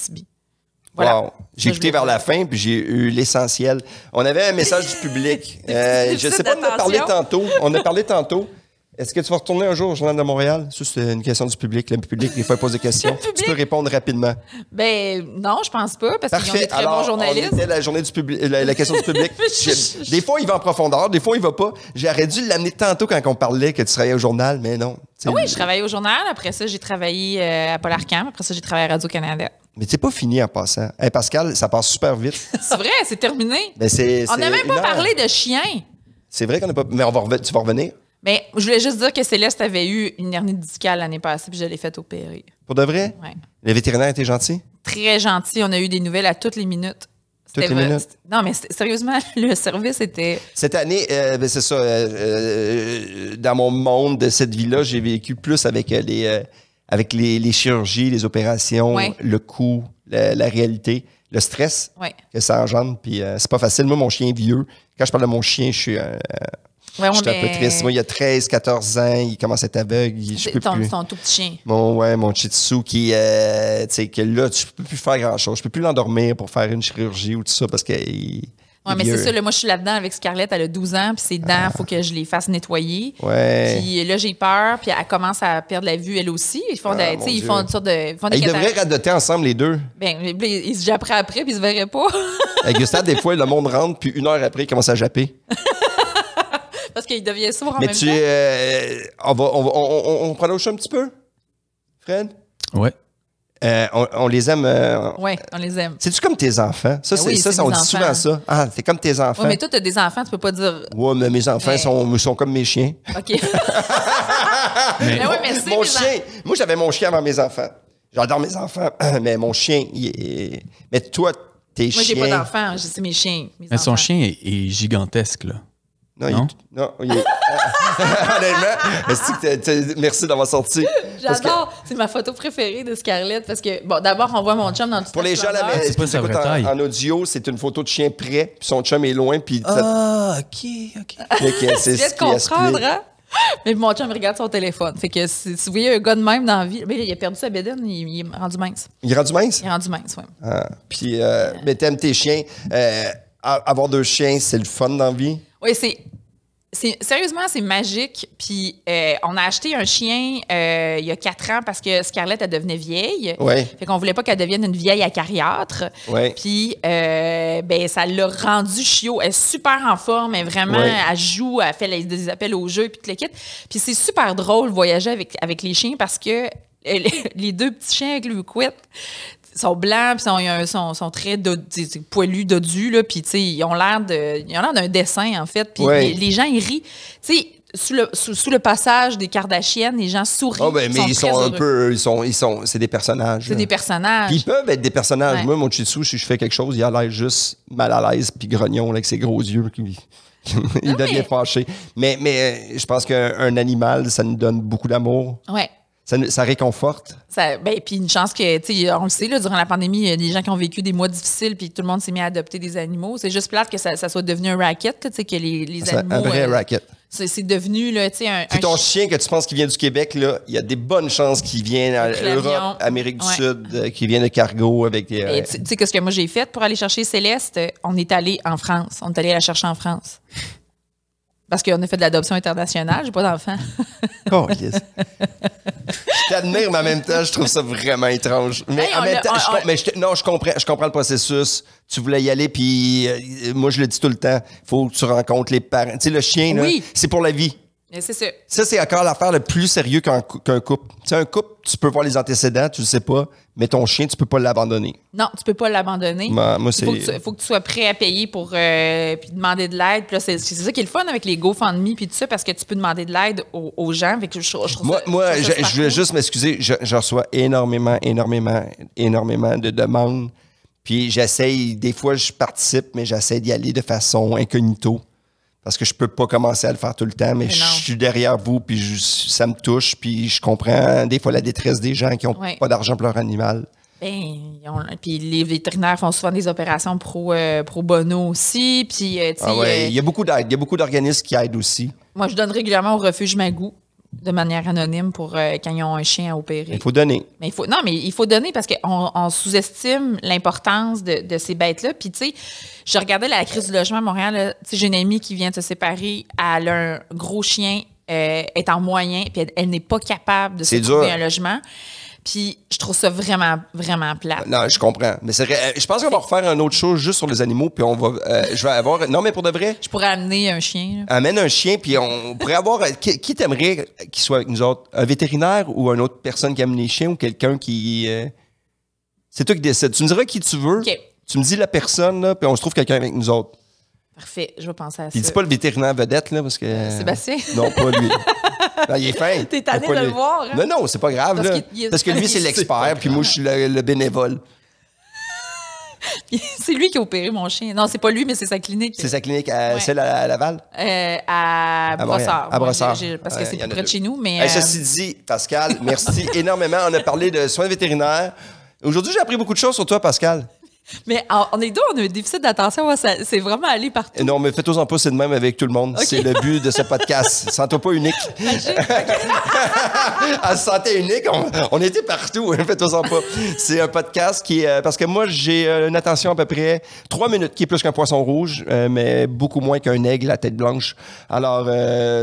Voilà. Wow. J'ai écouté vers la fin, puis j'ai eu l'essentiel. On avait un message du public. Euh, je ne sais pas, on a parlé tantôt. On a parlé tantôt. Est-ce que tu vas retourner un jour au Journal de Montréal? c'est une question du public. Le public, des fois, pose des questions. tu peux répondre rapidement. Ben, non, je pense pas, parce qu'ils ont des très bons journalistes. la, journée du public, la, question du public. des fois, il va en profondeur, des fois, il va pas. J'aurais dû l'amener tantôt quand on parlait que tu travaillais au journal, mais non. Ah oui, je travaillais au journal. Après ça, j'ai travaillé euh, à Polarcam. Après ça, j'ai travaillé à Radio-Canada. Mais c'est pas fini en passant. Hey, Pascal, ça passe super vite. c'est vrai, c'est terminé. Ben, on n'a même pas parlé de chien. C'est vrai qu'on n'a pas. Mais tu vas revenir. Mais ben, je voulais juste dire que Céleste avait eu une hernie discale l'année passée, puis je l'ai fait opérer. Pour de vrai? Oui. Le vétérinaire était gentil? Très gentil. On a eu des nouvelles à toutes les minutes. Toutes les minutes. Non, mais sérieusement, le service était. Cette année, euh, ben, c'est ça. Euh, euh, dans mon monde de cette vie-là, j'ai vécu plus avec les, avec les, chirurgies, les opérations, le coût, la, réalité, le stress que ça engendre. Puis c'est pas facile. Moi, mon chien vieux. Quand je parle de mon chien, je suis Ouais, je suis un peu triste. Moi, il y a 13, 14 ans, il commence à être aveugle. Je plus. tout petit chien. Mon, ouais, mon chitsu qui, euh, tu sais, que là, tu peux plus faire grand-chose. Je peux plus l'endormir pour faire une chirurgie ou tout ça parce que... Ouais, mais c'est ça. moi, je suis là-dedans avec Scarlett. Elle a 12 ans, puis ses dents, il ah. faut que je les fasse nettoyer. Ouais. Puis là, j'ai peur, puis elle commence à perdre la vue, elle aussi. Ils font, des de, ah, ils font une sorte de. Ils, devraient radoter ensemble, les deux. Ben, ils se japperaient après, puis ils se verraient pas. Avec Gustave, des fois, le monde rentre, puis une heure après, il commence à japper. Parce qu'il devient sourd en Mais même tu temps. Euh, on va, on, un petit peu, Fred? Ouais. Euh, on, les aime. Euh, oui, on- les aime. C'est-tu comme tes enfants? Ça, ben c'est, ça, on dit souvent ça. Ah, c'est comme tes enfants. Oui, mais toi, t'as des enfants, tu peux pas dire. Oui, mais mes enfants sont, comme mes chiens. OK. mais ouais, mais c'est mon chien. Moi, j'avais mon chien avant mes enfants. J'adore mes enfants, mais mon chien, il Mais toi, tes chiens... Moi, j'ai pas d'enfants, j'ai- c'est mes chiens. Mais son chien est gigantesque, là. Non, Il, est, honnêtement, merci d'avoir sorti. J'adore. C'est ma photo préférée de Scarlett parce que, bon, d'abord, on voit mon chum dans le Pour les gens, là, c'est pas En, audio, c'est une photo de chien près, puis son chum est loin, puis. Ah, ok, ok. c'est ce comprendre, hein? Mais mon chum regarde son téléphone. Fait que si, vous voyez un gars de même dans la vie, mais il a perdu sa bédaine, il, est rendu mince. Il est rendu mince? Il est rendu mince, oui. Ah, puis, euh, mais t'aimes tes chiens. Euh, avoir deux chiens, c'est le fun dans la vie? Oui, c'est sérieusement, c'est magique. Puis euh, on a acheté un chien euh, il y a quatre ans parce que Scarlett, elle devenait vieille. Ouais. Fait qu'on voulait pas qu'elle devienne une vieille acariâtre. Oui. Puis euh, ben, ça l'a rendu chiot. Elle est super en forme. Elle vraiment, elle joue, elle fait des appels au jeu, puis tout le kit. Puis c'est super drôle voyager avec, avec les chiens parce que les deux petits chiens avec le quit, sont blancs, puis sont, ils sont, sont très poilus, dodus, là, puis ils ont l'air de, d'un dessin, en fait. Puis les, gens, ils rient. Tu sais, sous le, sous, le, passage des Kardashian, les gens sourient. Oh, ben, mais ils sont un peu. Ils sont, ils sont, c'est des personnages. C'est des personnages. Puis ils peuvent être des personnages. Moi, mon chitsu si je fais quelque chose, il a l'air juste mal à l'aise, puis grognon, avec ses gros yeux. il devient fâché. Mais, mais euh, je pense qu'un animal, ça nous donne beaucoup d'amour. Ouais. Ça, réconforte. Ça, ben, puis une chance que, tu on le sait, durant la pandémie, il des gens qui ont vécu des mois difficiles, puis tout le monde s'est mis à adopter des animaux. C'est juste plate que ça, soit devenu un racket, tu sais, que les, animaux. Un vrai euh, racket. C'est devenu, tu sais, un. Puis ton chien que tu penses qu'il vient du Québec, là, il y a des bonnes chances qu'il vienne à Amérique du Sud, euh, qu'il vienne de cargo avec des. Euh, tu sais, quest ce que moi j'ai fait pour aller chercher Céleste, on est allé en France. On est allé la chercher en France. Parce qu'on a fait de l'adoption internationale, j'ai pas d'enfant. oh, je t'admire, mais en même temps, je trouve ça vraiment étrange. Mais non, je comprends, je comprends le processus. Tu voulais y aller, puis euh, moi, je le dis tout le temps. faut que tu rencontres les parents. Tu sais, le chien, oui. c'est pour la vie ça. c'est encore l'affaire le plus sérieux qu'un couple. Tu sais, un couple, tu peux voir les antécédents, tu le sais pas, mais ton chien, tu peux pas l'abandonner. Non, tu peux pas l'abandonner. Il faut que tu sois prêt à payer pour. Euh, demander de l'aide. Puis c'est ça qui est le fun avec les GoFundMe, puis ça, parce que tu peux demander de l'aide aux, gens. moi, je, je, voulais juste m'excuser. Je, je reçois énormément, énormément, énormément de demandes. Puis j'essaye, des fois, je participe, mais j'essaie d'y aller de façon incognito parce que je peux pas commencer à le faire tout le temps, mais, je suis derrière vous, puis ça me touche, puis je comprends des fois la détresse des gens qui n'ont pas d'argent pour leur animal. Ben, puis les vétérinaires font souvent des opérations pro, euh, pro bono aussi. Puis, euh, ah ouais. Euh, il y a beaucoup d'aide. Il y a beaucoup d'organismes qui aident aussi. Moi, je donne régulièrement au refuge Magou de manière anonyme pour euh, quand ils ont un chien à opérer. Il faut donner. Mais il faut, non, mais il faut donner parce qu'on on, sous-estime l'importance de, ces bêtes-là. Puis, tu sais, je regardais la crise du logement à Montréal. J'ai une amie qui vient de se séparer. Elle a un gros chien, euh, est en moyen, puis elle, n'est pas capable de se trouver un logement. Puis je trouve ça vraiment, vraiment plat. Non, je comprends. Mais c'est vrai. Euh, je pense qu'on va refaire un autre chose juste sur les animaux, puis on va. Euh, je vais avoir. Non, mais pour de vrai. Je pourrais amener un chien. Amène un chien, puis on pourrait avoir. Euh, qui, t'aimerais qu'il soit avec nous autres Un vétérinaire ou une autre personne qui amène les chiens ou quelqu'un qui. C'est toi qui décides. Tu me diras qui tu veux. Tu me dis la personne, là, puis on se trouve quelqu'un avec nous autres. Parfait, je vais penser à ça. Il dit pas le vétérinaire vedette, là, parce que. Euh, Sébastien? Non, pas lui. non, ben, il est fin. T'es tanné de le voir. Hein? Non, non, c'est pas grave, parce là. parce que lui, c'est l'expert, puis moi, je suis le, bénévole. c'est lui qui a opéré mon chien. Non, c'est pas lui, mais c'est sa clinique. C'est sa clinique, à, celle à, Laval? Euh, à Brossard. À, Brossard. parce que c'est plus près de chez nous. Mais euh, Ceci dit, Pascal, merci énormément. On a parlé de soins vétérinaires. Aujourd'hui, j'ai appris beaucoup de choses sur toi, Pascal. Mais on est deux, on a un déficit d'attention. Hein, c'est vraiment aller partout. Non, mais faites-en pas, c'est de même avec tout le monde. C'est le but de ce podcast. Sens-toi pas unique. à se unique, on, était partout. Hein, faites-en pas. C'est un podcast qui. Euh, parce que moi, j'ai euh, une attention à peu près trois minutes, qui est plus qu'un poisson rouge, euh, mais beaucoup moins qu'un aigle à tête blanche. Alors,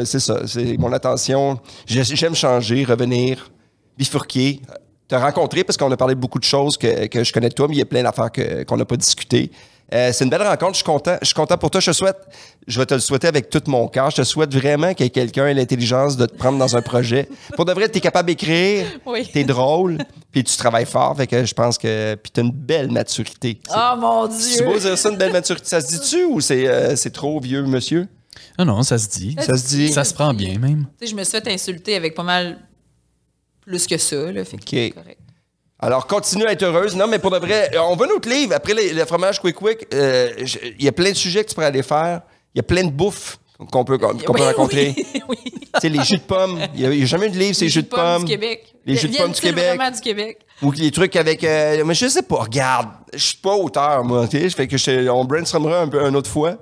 c'est ça. C'est mon attention. J'aime changer, revenir bifurquer, te rencontrer parce qu'on a parlé de beaucoup de choses que, je connais de toi, mais il y a plein d'affaires qu'on n'a pas discutées. Euh, c'est une belle rencontre. Je suis content. Je suis content pour toi. Je souhaite, je vais te le souhaiter avec tout mon cœur. Je te souhaite vraiment que quelqu'un ait l'intelligence de te prendre dans un projet. pour de vrai, tu es capable d'écrire, oui. tu es drôle, puis tu travailles fort. Fait que je pense que puis tu as une belle maturité. Oh mon Dieu! Tu beau dire ça, une belle maturité. Ça se dit-tu ou euh, c'est trop vieux, monsieur? Ah non, ça se dit. Ça, se dit. Ça se prend bien, même. Tu sais, je me suis fait insulter avec pas mal plus que ça. Là, fait Alors, continue à être heureuse. Non, mais pour de vrai, euh, on veut notre livre. Après le fromage Quick Quick, euh, il y a plein de sujets que tu pourrais aller faire. Il y a plein de bouffe qu'on peut, qu peut rencontrer. tu sais, les jus de pommes. Il n'y a, jamais eu de livre, c'est les jus de pommes. Du Québec. Les jus de pommes du Québec. Vraiment du Québec. Ou les trucs avec. Euh, mais je sais pas, regarde, je suis pas auteur, moi. fais que je, on brainstormera un peu une autre fois.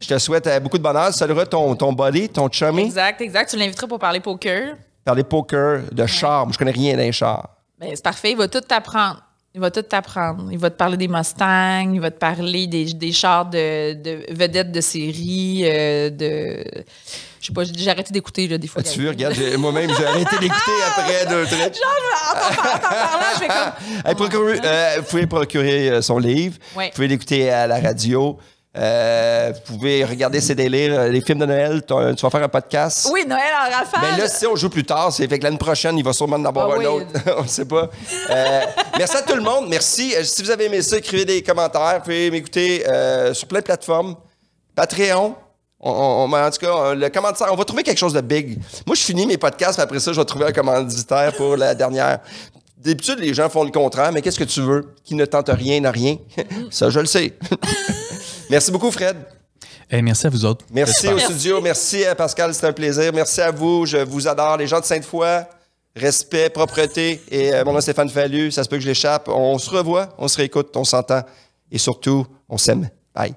Je te souhaite beaucoup de bonheur. Ça ton, ton body, ton chummy. Exact, exact. Tu l'inviteras pour parler poker. Parler poker de char. Moi, je connais rien d'un char. Ben, c'est parfait, il va tout t'apprendre. Il va tout t'apprendre. Il va te parler des Mustangs, il va te parler des, des chars de, vedettes de série, euh, de. Je sais pas, j'ai arrêté d'écouter, des fois. tu veux, regarde, moi-même, j'ai arrêté d'écouter après deux traits. Genre, en t'en parlant, je vais comme. Euh, vous pouvez procurer euh, son livre. Vous pouvez l'écouter à la radio. Euh, vous pouvez regarder ces délires, euh, les films de Noël. Tu vas faire un podcast. Oui, Noël en rafale. Mais là, si on joue plus tard, c'est fait que l'année prochaine, il va sûrement en avoir ah un autre. on ne sait pas. Euh, merci à tout le monde. Merci. Si vous avez aimé ça, écrivez des commentaires. Vous pouvez m'écouter sur plein de plateformes. Patreon. On, en tout cas, le commentaire, on va trouver quelque chose de big. Moi, je finis mes podcasts, après ça, je vais trouver un commanditaire pour la dernière. D'habitude, les gens font le contraire, mais qu'est-ce que tu veux? Qui ne tente rien n'a rien. ça, je le sais. Merci beaucoup, Fred. Et eh, merci à vous autres. Merci au studio. Merci à Pascal, c'est un plaisir. Merci à vous. Je vous adore. Les gens de Sainte-Foy, respect, propreté. Et euh, mon nom est Stéphane Fallu. Ça se peut que je l'échappe. On se revoit, on se réécoute, on s'entend. Et surtout, on s'aime. Bye.